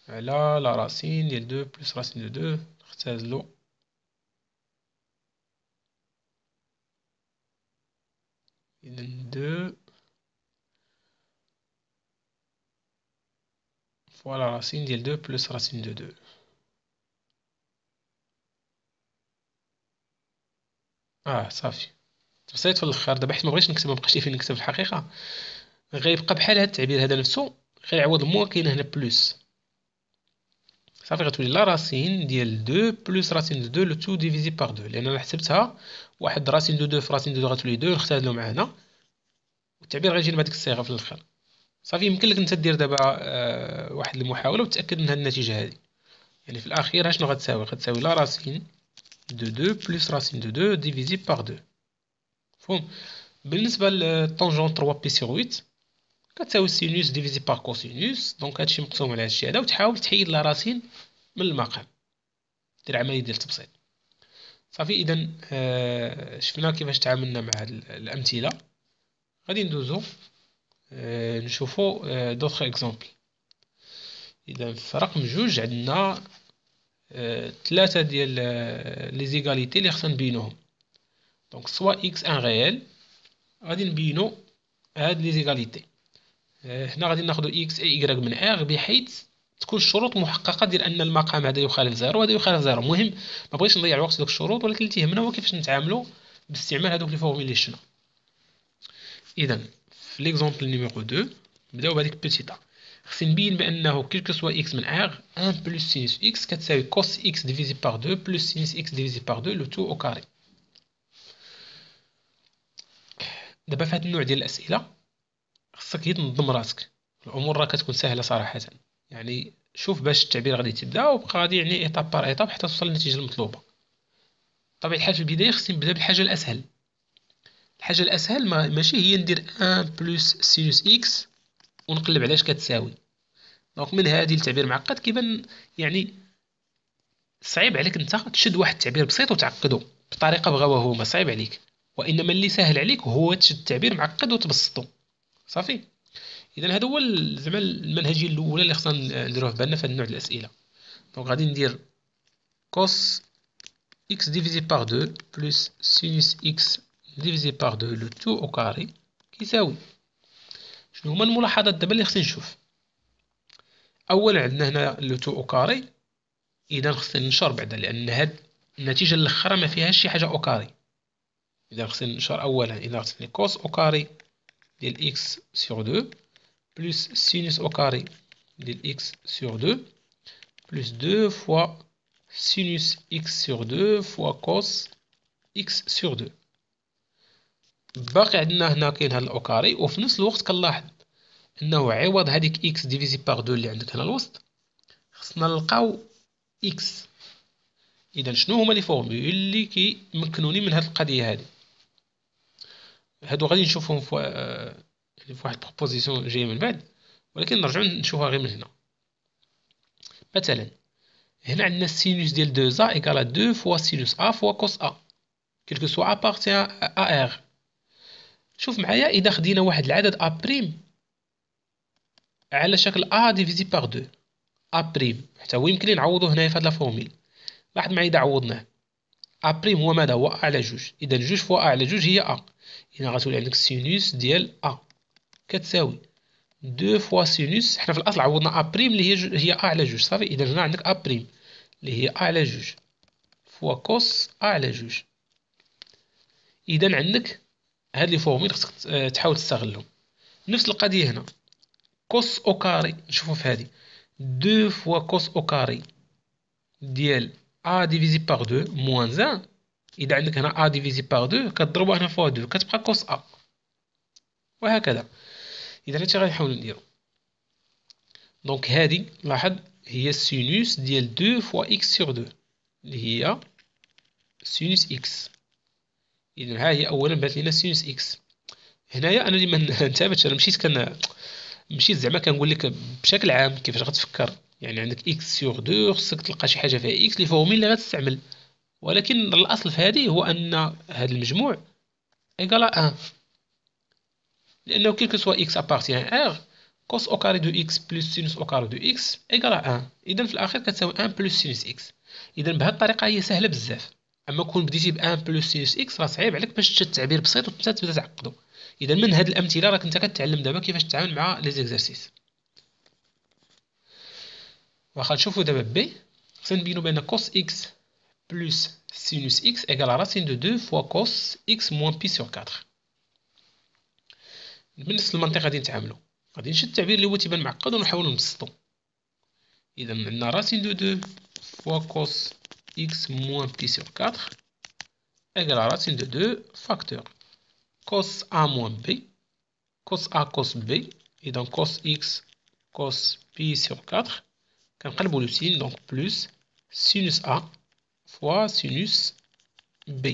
S1: على لا راسين ديال دو بلوس راسين دو دو تعزلوا إذن دو فوالا راسين ديال دو بلس راسين دو دو اه صافي بسيط في الاخر دابا حيت مبغيتش نكتب مبقاش إيه فين نكتب الحقيقه غيبقى بحال هاد التعبير هذا نفسه غيعوض موا كاين هنا بلس صافي غتولي لا راسين ديال دو بلوس راسين دو دو لو تو ديفيزي باغ دو لان انا حسبتها واحد راسين دو دو في راسين دو دو غتولي دو نختازلو مع والتعبير والتعبير غيجينا بهاديك الصيغه في الاخر صافي يمكن لك انت دير دابا آه، واحد المحاوله وتاكد من هاد النتيجه هادي يعني في الاخير اشنو غتساوي غتساوي لا راسين دو دو بلس راسين دو دو ديفيزي باغ دو مفهوم بالنسبه للطونجون 3 بي سور 8 كتساوي سينوس ديفيزي باغ كوسينوس دونك هادشي مقسوم على هادشي هذا وتحاول تحيد لا راسين من المقام دير عمليه ديال التبسيط صافي اذا آه شفنا كيفاش تعاملنا مع هاد الامثله غادي ندوزو آه نشوفو آه دوطخ اكزومبل اذا في رقم جوج عندنا ثلاثه آه، ديال لي آه، زيغاليتي اللي خصنا نبينوهم دونك سوا اكس ان غيال غادي نبينو هاد لي زيغاليتي آه، هنا غادي ناخذ اكس اي واي من ار بحيث تكون الشروط محققه ديال ان المقام هذا يخالف زيرو وهذا يخالف زيرو المهم ما بغيتش نضيع وقت دوك الشروط ولكن اللي تيهمنا هو كيفاش نتعاملوا باستعمال هذوك لي فورميليشن اذا في ليكزامبل نيميرو 2 نبداو بهذيك بيتيتا خصني نبين بانه كو سوا اكس من ار 1 بلس سينس اكس كتساوي كوس اكس ديفيزي باغ 2 بلس سينس اكس ديفيزي باغ 2 لو تو او كاري دابا في هذا النوع ديال الاسئله خصك غير تنظم راسك الامور راه كتكون سهله صراحه يعني شوف باش التعبير غادي تبدا وبقى غادي يعني ايطاب بار ايطاب حتى توصل للنتيجه المطلوبه طبيعي الحال في البدايه خصني نبدا بالحاجه الاسهل الحاجه الاسهل ما ماشي هي ندير 1 بلس سينوس اكس ونقلب على اش كتساوي دونك من هذه التعبير معقد كيبان يعني صعيب عليك انت تشد واحد التعبير بسيط وتعقده بطريقه بغاوه هما صعيب عليك وانما اللي سهل عليك هو تشد التعبير معقد وتبسطو صافي اذا هذا هو زعما المنهجيه الاولى اللي خصنا نديروها في بالنا في هذا النوع ديال الاسئله دونك غادي ندير كوس اكس ديفيزي بار 2 بلس سينوس اكس ديفيزي بار 2 لو تو او كاري كيساوي شنو هما الملاحظات دابا اللي خصني نشوف اولا عندنا هنا لو تو او كاري اذا خصني ننشر بعدا لان هاد النتيجه الاخرى ما فيهاش شي حاجه او كاري اذا خصني ننشر اولا اذا خصني كوس او كاري ديال x sur 2 plus sinus au carré ديال x sur 2 plus 2 fois sinus x sur 2 fois cos x sur 2 باقي عندنا هنا كاين هاد الاوكاري وفي نفس الوقت كنلاحظ انه عوض هذيك x ديفيزي بار 2 اللي عندك هنا الوسط خصنا نلقاو x اذا شنو هما لي فورمول اللي كيمكنوني من هاد القضيه هادي هادو غادي نشوفهم في آه، واحد بروبوزيسيون جايه من بعد ولكن نرجعو نشوفها غير من هنا مثلا هنا عندنا السينوس ديال 2 زا ايكال 2 فوا سينوس ا فوا كوس ا كيلكو سوا بارتي ا ار شوف معايا اذا خدينا واحد العدد ا بريم على شكل ا ديفيزي باغ 2 ا بريم حتى هو يمكن نعوضو هنايا في هاد لا فورميل لاحظ معايا اذا عوضناه ا بريم هو ماذا هو ا على جوج اذا جوج فوا ا على جوج هي ا هنا غتولي عندك سينوس ديال أ كتساوي دو فوا سينوس حنا في الأصل عوضنا أ بريم اللي هي جو هي أ على جوج صافي إذا هنا عندك أ بريم اللي هي أ على جوج فوا كوس أ على جوج إذا عندك هاد لي فورميل خصك آه، تحاول تستغلهم نفس القضية هنا كوس أو كاري نشوفو في هادي دو فوا كوس أو كاري ديال أ ديفيزي بار دو موان 1 اذا عندك هنا ا ديفيزي باغ دو كضربو هنا فوا دو كتبقى كوس ا وهكذا اذا هادشي غنحاولو نديرو دونك هادي لاحظ هي السينوس ديال دو فوا اكس سيغ دو اللي هي سينوس اكس اذا ها هي اولا بانت لينا سينوس اكس هنايا انا اللي ما [LAUGHS] انا مشيت كن مشيت زعما كنقول لك بشكل عام كيفاش غتفكر يعني عندك اكس سيغ دو خصك تلقى شي حاجه فيها اكس لي فورمي اللي غتستعمل ولكن الأصل في هذه هو أن هذا المجموع إيكالا ا لأنه كيلكو كسوا إكس أبارتيان يعني كوس أو كاري دو إكس بلس سينوس أو كاري دو إكس إيكالا ا إذا في الأخير كتساوي 1 بلس سينوس إكس إذا بهذه الطريقة هي سهلة بزاف أما كون بديتي ب 1 بلس سينوس إكس راه صعيب عليك باش تشد تعبير بسيط وتبدا تبدا تعقدو إذا من هذه الأمثلة راك أنت كتعلم دابا كيفاش تتعامل مع لي زيكزرسيس واخا نشوفو دابا بي خصنا نبينو بأن كوس إكس plus sinus x égale à racine de 2 fois cos x moins pi sur 4 بالنسبة للمنطق غادي نتعاملو غادي نشد التعبير اللي هو تيبان معقد عندنا racine de 2 fois cos x moins pi 4 égale à racine de 2 facteur cos a moins b cos a cos b et donc cos x cos pi sur 4 le signe donc plus sinus a fois sinus B.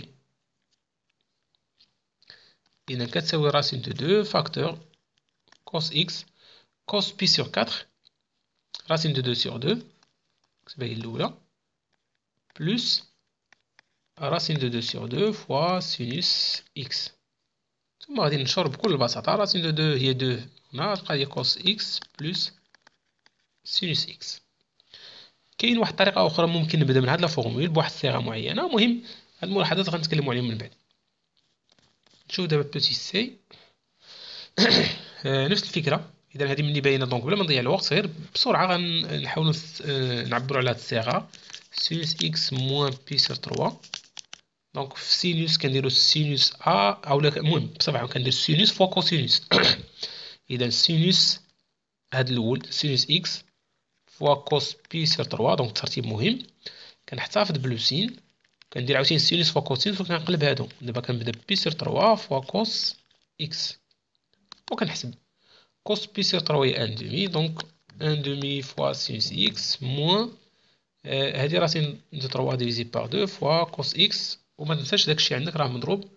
S1: Il n'a qu'à racine de 2 facteur cos x, cos pi sur 4, racine de 2 sur 2, plus racine de 2 sur 2 fois sinus x. ثم غادي نشر بكل de 2. دو دو هي 2 هنا on a cos x plus sinus x كاين واحد الطريقه اخرى ممكن نبدا من هاد لا فورمول بواحد الصيغه معينه المهم هاد الملاحظات غنتكلموا عليهم من بعد نشوف دابا بوتي سي [COUGHS] آه، نفس الفكره اذا هذه ملي باينه دونك بلا ما نضيع الوقت غير بسرعه غنحاولوا آه، نعبروا على هاد الصيغه سينوس اكس موان بي سير 3 دونك في سينوس كنديرو سينوس ا اولا المهم بصفحه كندير سينوس فوا كوسينوس اذا سينوس هاد الاول سينوس اكس فوا كوس بي سير تروا دونك ترتيب مهم كنحتفظ بلوسين كندير عاوتاني سينوس فوا كوسينوس وكنقلب هادو دابا كنبدا بي سير تروا فوا كوس اكس وكنحسب كوس بي سير تروا هي ان دومي دونك ان دومي فوا سينوس اكس موان هادي سين دو تروا ديفيزي باغ دو فوا كوس اكس وما تنساش داكشي عندك راه مضروب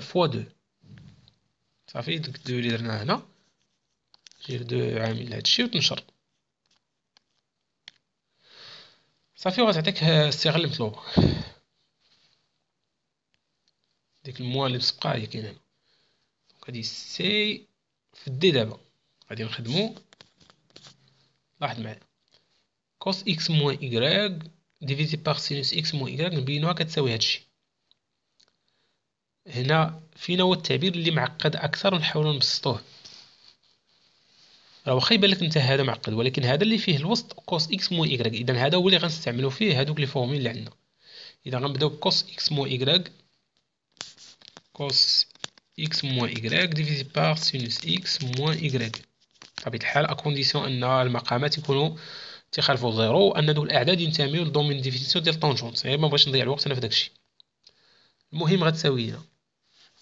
S1: فوا دو صافي دونك دو اللي درناه هنا غير دو عامل هادشي وتنشر صافي وغتعطيك الصيغه المطلوبه ديك الموان اللي بصبقا هي كاينه هنا غادي سي في دي دابا غادي نخدمو لاحظ معايا كوس اكس موان ايكغيك ديفيزي باغ سينوس اكس موان ايكغيك نبينوها كتساوي هادشي هنا فينا هو التعبير اللي معقد اكثر ونحاولو نبسطوه راه واخا يبان لك انت هذا معقد ولكن هذا اللي فيه الوسط كوس اكس مو ايغريك اذا هذا هو اللي غنستعملو فيه هذوك لي فورمول اللي عندنا اذا غنبداو بكوس اكس مو ايغريك كوس اكس مو ايغريك ديفيزي بار سينوس اكس مو ايغريك بطبيعه الحال اكونديسيون ان المقامات يكونوا تخالفوا زيرو وان هادو الاعداد ينتميو لدومين ديفينيسيون ديال طونجونس يعني إيه، ما بغيتش نضيع الوقت انا في داكشي المهم غتساوي هنا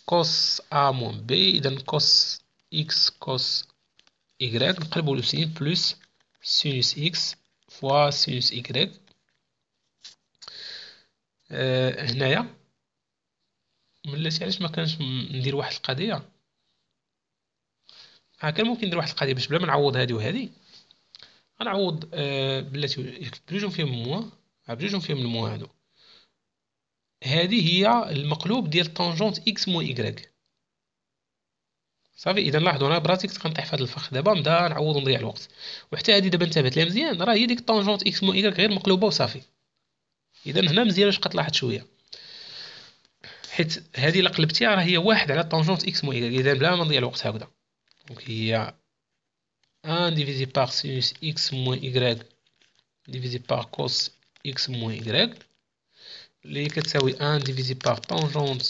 S1: كوس ا موان بي اذا كوس اكس كوس y نقلبوا سين بلس سينوس إكس فوا سينوس y أه هنايا ملاتي علاش ما كانش ندير واحد القضيه ها آه، كان ممكن ندير واحد القضيه باش بلا ما نعوض هذه وهذه غنعوض أه بلاتي بجوجهم فيهم موان بجوجهم فيهم الموان هادو هذه هي المقلوب ديال طونجونت اكس مو y صافي اذا لاحظوا انا براتيك كنطيح في هذا الفخ دابا نبدا نعوض ونضيع الوقت وحتى هذه دابا انتبهت ليها مزيان راه هي ديك طونجونت اكس مو ايغ غير مقلوبه وصافي اذا هنا مزيان باش كتلاحظ شويه حيت هذه الا قلبتي راه هي واحد على طونجونت اكس مو ايغ اذا بلا ما نضيع الوقت هكذا دونك هي ان ديفيزي باغ سينوس اكس موان ايغ ديفيزي باغ كوس اكس موان ايغ اللي كتساوي ان ديفيزي باغ طونجونت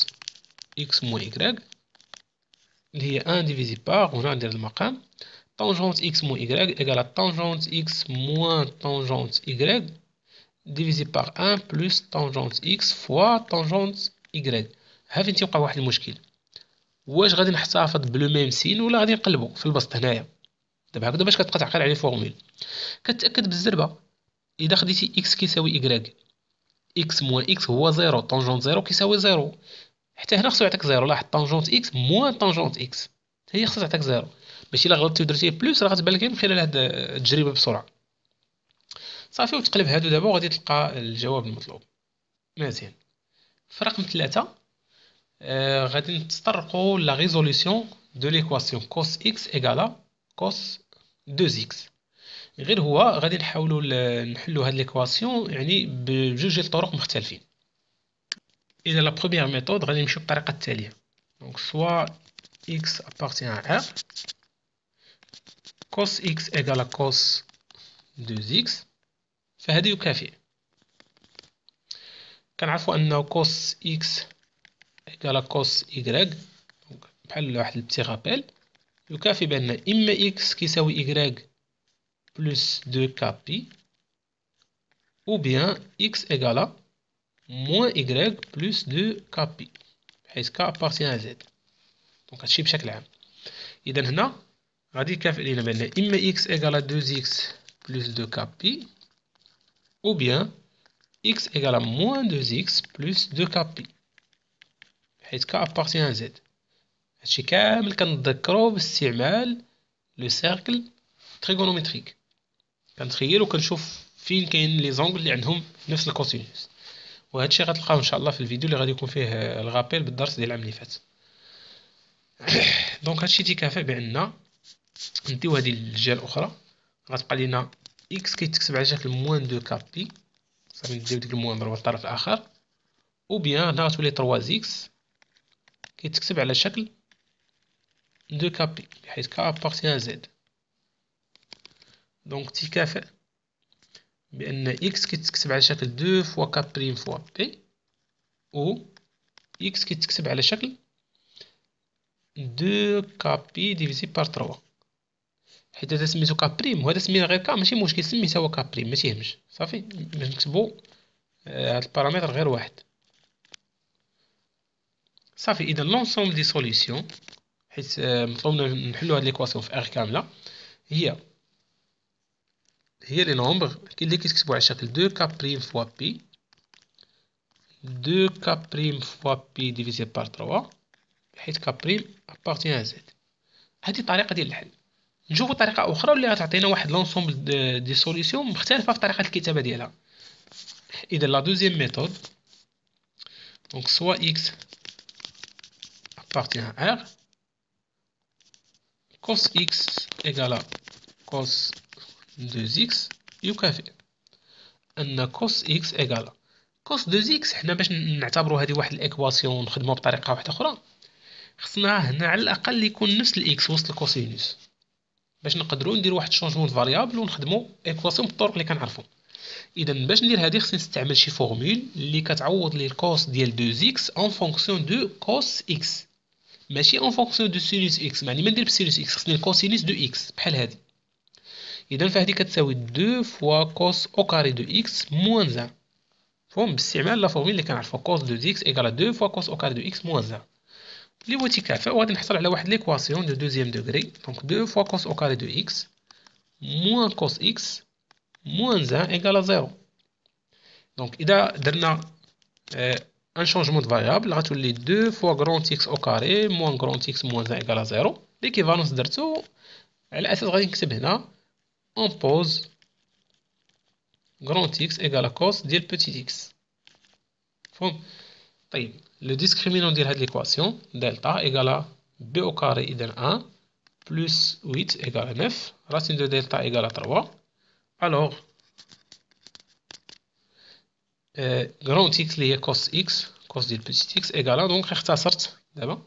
S1: اكس موان ايغ اللي هي ان ديفيزي باغ هنا ندير المقام طونجونت اكس مو إيكغيك إيكال طونجونت اكس موان طونجونت إيكغيك ديفيزي باغ ان بلوس طونجونت اكس فوا طونجونت إيكغيك ها فين تيوقع واحد المشكل واش غادي نحتفظ بلو ميم سين ولا غادي نقلبو في البسط هنايا دابا هكذا باش كتبقى تعقل على الفورميل كتاكد بالزربه اذا خديتي اكس كيساوي إيكغيك اكس موان اكس هو زيرو طونجونت زيرو كيساوي زيرو حتى هنا خصو يعطيك زيرو لاحظ طونجونت اكس موان طونجونت اكس هي خصها تعطيك زيرو باش الا غلطتي ودرتي بلوس راه غتبان لك من خلال هاد التجربه بسرعه صافي وتقلب هادو دابا وغادي تلقى الجواب المطلوب مزيان في رقم ثلاثة آه غادي نتطرقوا لا ريزوليسيون دو ليكواسيون كوس اكس ايكالا كوس دو اكس غير هو غادي نحاولوا نحلوا هاد ليكواسيون يعني بجوج الطرق مختلفين اذا لا بروبيير ميثود غادي نمشيو بالطريقه التاليه دونك سوا x appartient à r cos x égale à cos 2x فهذا يكافئ كنعرفوا انه كوس اكس ايكالا كوس y بحال واحد البتي غابيل يكافي بان اما اكس كيساوي y بلس 2 كابي او بيان اكس ايكالا موان y plus 2 بي بحيث ك ابارتيان ا زد دونك هادشي بشكل عام اذا هنا غادي يكافئ لينا بان اما اكس ايكالا 2 اكس بلس 2 كابي او بيان اكس ايكالا موان 2 اكس بلس 2 كابي بحيث ك ابارتيان ا زد هادشي كامل كنتذكرو باستعمال لو سيركل تريغونومتريك كنتخيل وكنشوف فين كاين لي زونغل اللي عندهم نفس الكوسينوس وهذا الشيء غتلقاوه ان شاء الله في الفيديو اللي غادي يكون فيه الغابيل بالدرس ديال العام اللي فات [COUGHS] دونك هادشي تيكافئ بان نديو هذه الجهه الاخرى غتبقى لينا اكس كيتكتب على شكل موان دو كابي صافي نديو ديك الموان ضرب الطرف الاخر او بيان هنا غتولي 3 اكس كيتكتب على شكل دو كابي حيت كا بارتيان زد دونك تيكافئ بأن إكس كيتكتب على شكل دو فوا كا بريم فوا بي و إكس كيتكتب على شكل دو كا بي ديفيزي بار تروا حيت هذا سميتو كا بريم وهذا سمينا غير كا ماشي مشكل سميه هو كا بريم ما صافي باش نكتبو آه، هاد البارامتر غير واحد صافي اذا لونسومبل دي سوليسيون حيت آه، مطلوبنا نحلو هاد ليكواسيون في ار كامله هي Il y a le nombre qui est le plus important. 2K' fois pi 2K' fois pi divisé par 3. Et K' appartient à z. C'est ce que je veux dire. Je veux dire que vous avez l'ensemble des solutions. Je vais vous dire que vous avez l'ensemble des solutions. Et de la deuxième méthode soit x appartient à r, cos x égale à cos x. 2x يكافئ ان كوس اكس ايغال كوس 2x حنا باش نعتبروا هذه واحد الايكواسيون نخدموها بطريقه واحده اخرى خصنا هنا على الاقل يكون نفس الاكس وسط الكوسينوس باش نقدروا نديروا واحد شونجمون فاريابل ونخدموا ايكواسيون بالطرق اللي كنعرفوا اذا باش ندير هذه خصني نستعمل شي فورمول اللي كتعوض لي الكوس ديال 2x اون فونكسيون دو كوس اكس ماشي اون فونكسيون دو سينوس اكس يعني ما ندير بسينوس اكس خصني الكوسينوس دو اكس بحال هذه اذا فهذه كتساوي دو فوا كوس او كاري دو اكس موان زان فهم باستعمال لا فورميل اللي كنعرفها كوس دو اكس ايكال دو فوا كوس او كاري دو اكس موان زان لي بغيتي كافاء وغادي نحصل على واحد ليكواسيون دو دوزيام دوغري دونك دو فوا كوس او كاري دو اكس موان كوس اكس موان زان ايكال زيرو دونك اذا درنا ان شونجمون دو فاريابل غتولي دو فوا كرون اكس او كاري موان كرون اكس موان زان ايكال زيرو ليكيفالونس درتو على اساس غادي نكتب هنا on pose grand X égale à cos dit petit x. Le discriminant de l'équation, delta égale à b au carré 1 plus 8 égale à 9, racine de delta égale à 3. Alors, euh, grand X lié cos x, cos dit petit x égale à, donc, sorte, d'abord,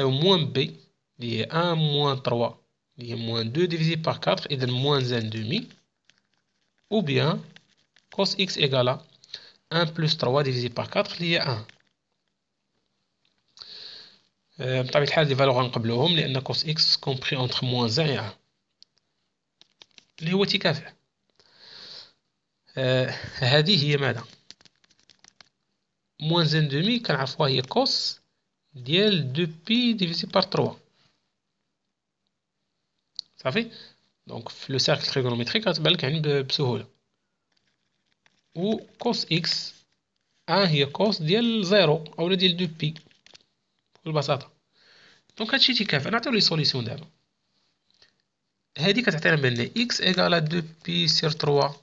S1: moins b lié 1 moins 3 il y a moins 2 divisé par 4 et moins 1 demi. Ou bien, cos x égale à 1 plus 3 divisé par 4, il y a 1. Euh, il y a valeurs en il y cos x compris entre moins 1 et 1. Il y a un café. هذه هي ماذا موانزين دومي كان هي كوس ديال 2pi divisé par 3 donc, le cercle trigonométrique, hein, c'est le peu de pseudo. Ou cos x, 1 le cos 0, ou le 2 pi. Donc, on a une solution d'elle. Elle dit que c'est x égale à 2 pi sur 3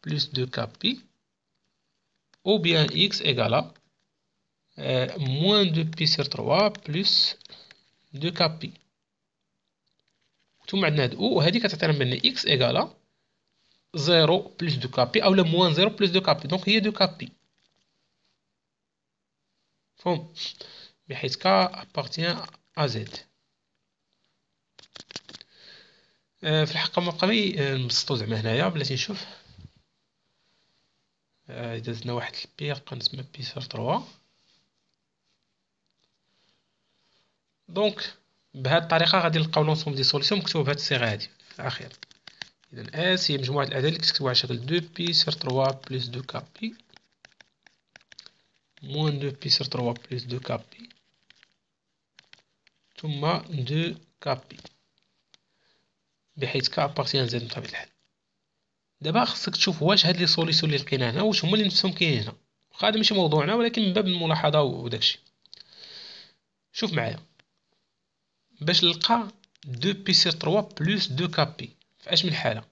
S1: plus 2 k Ou bien x égale à euh, moins 2 pi sur 3 plus 2 k ثم عندنا هاد او وهذه كتعطينا من اكس ايكالا زيرو بلس دو كابي اولا موان زيرو بلس دو كابي دونك هي دو كابي فهم بحيث كا ابارتيان ا زد في الحقيقه بقى آه، نبسطو زعما هنايا بلاتي نشوف آه، اذا زدنا واحد البيغ كنسمي بي سير تروا دونك بهذه الطريقه غادي نلقاو لونسوم دي سوليسيون مكتوب بهذه الصيغه هذه في الاخير اذا اس هي مجموعه الاعداد اللي كتكتبوا على شكل 2 بي سير 3 بلس 2 كابي موان 2 بي سير 3 بلس 2 كابي ثم 2 كابي بحيث كا ابارتيان زاد بطبيعه الحال دابا خصك تشوف واش هاد لي سوليسيون اللي لقينا هنا واش هما اللي نفسهم كاينين هنا واخا هذا ماشي موضوعنا ولكن من باب الملاحظه وداكشي شوف معايا باش نلقى دو بي سير تروا بلوس دو كابي في اشمل حالة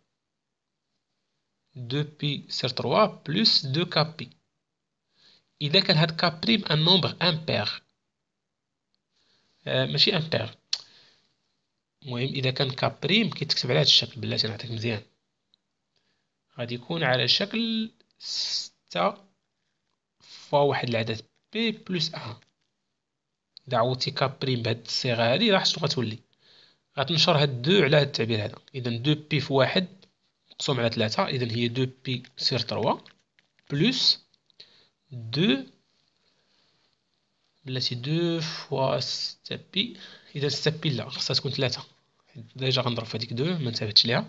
S1: دو بي سير تروا بلوس دو كابي إذا كان هاد كابريم أن نومبر أمبير آه، ماشي أمبير المهم إذا كان كابريم كيتكتب على هاد الشكل بلاتي نعطيك مزيان غادي يكون على شكل ستة فوا واحد العدد بي بلس أن دعوتي كابريم بهاد الصيغه هادي راه شنو غتولي غتنشر هاد دو على هاد التعبير هذا اذا دو بي في واحد مقسوم على ثلاثة اذا هي دو بي سير تروا بلوس دو بلاتي دو فوا ستة بي اذا ستة بي لا خاصها تكون ثلاثة ديجا غنضرب في هاديك دو ما انتبهتش ليها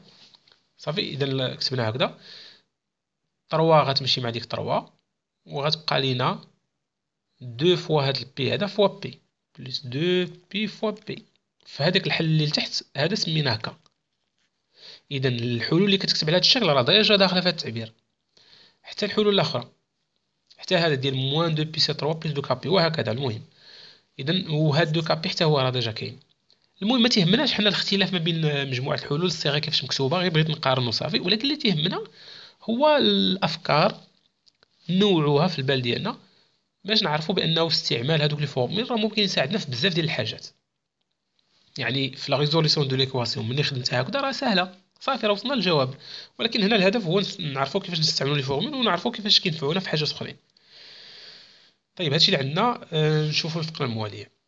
S1: صافي اذا كتبناها هكذا تروا غتمشي مع ديك تروا وغتبقى لينا دو فوا هاد البي هذا فوا بي بلس دو بي فوا بي فهداك الحل اللي لتحت هذا سميناه كا اذا الحلول اللي كتكتب على هذا الشكل راه ديجا داخله في التعبير حتى الحلول الاخرى حتى هذا ديال موان دو بي سي 3 بلس دو كابي وهكذا المهم اذا وهاد دو كابي حتى هو راه ديجا كاين المهم ما تيهمناش حنا الاختلاف ما بين مجموعه الحلول الصيغه كيفاش مكتوبه غير بغيت نقارنو صافي ولكن اللي تيهمنا هو الافكار نوعوها في البال ديالنا باش نعرفوا بانه استعمال هذوك لي فورمول راه ممكن يساعدنا في بزاف ديال الحاجات يعني في لا ريزوليسيون دو ليكواسيون ملي خدمتها هكذا راه سهله صافي راه وصلنا للجواب ولكن هنا الهدف هو نعرفوا كيفاش نستعملوا لي فورمول ونعرفوا كيفاش كينفعونا في حاجات اخرين طيب هادشي اللي عندنا آه، نشوفوا الفقره المواليه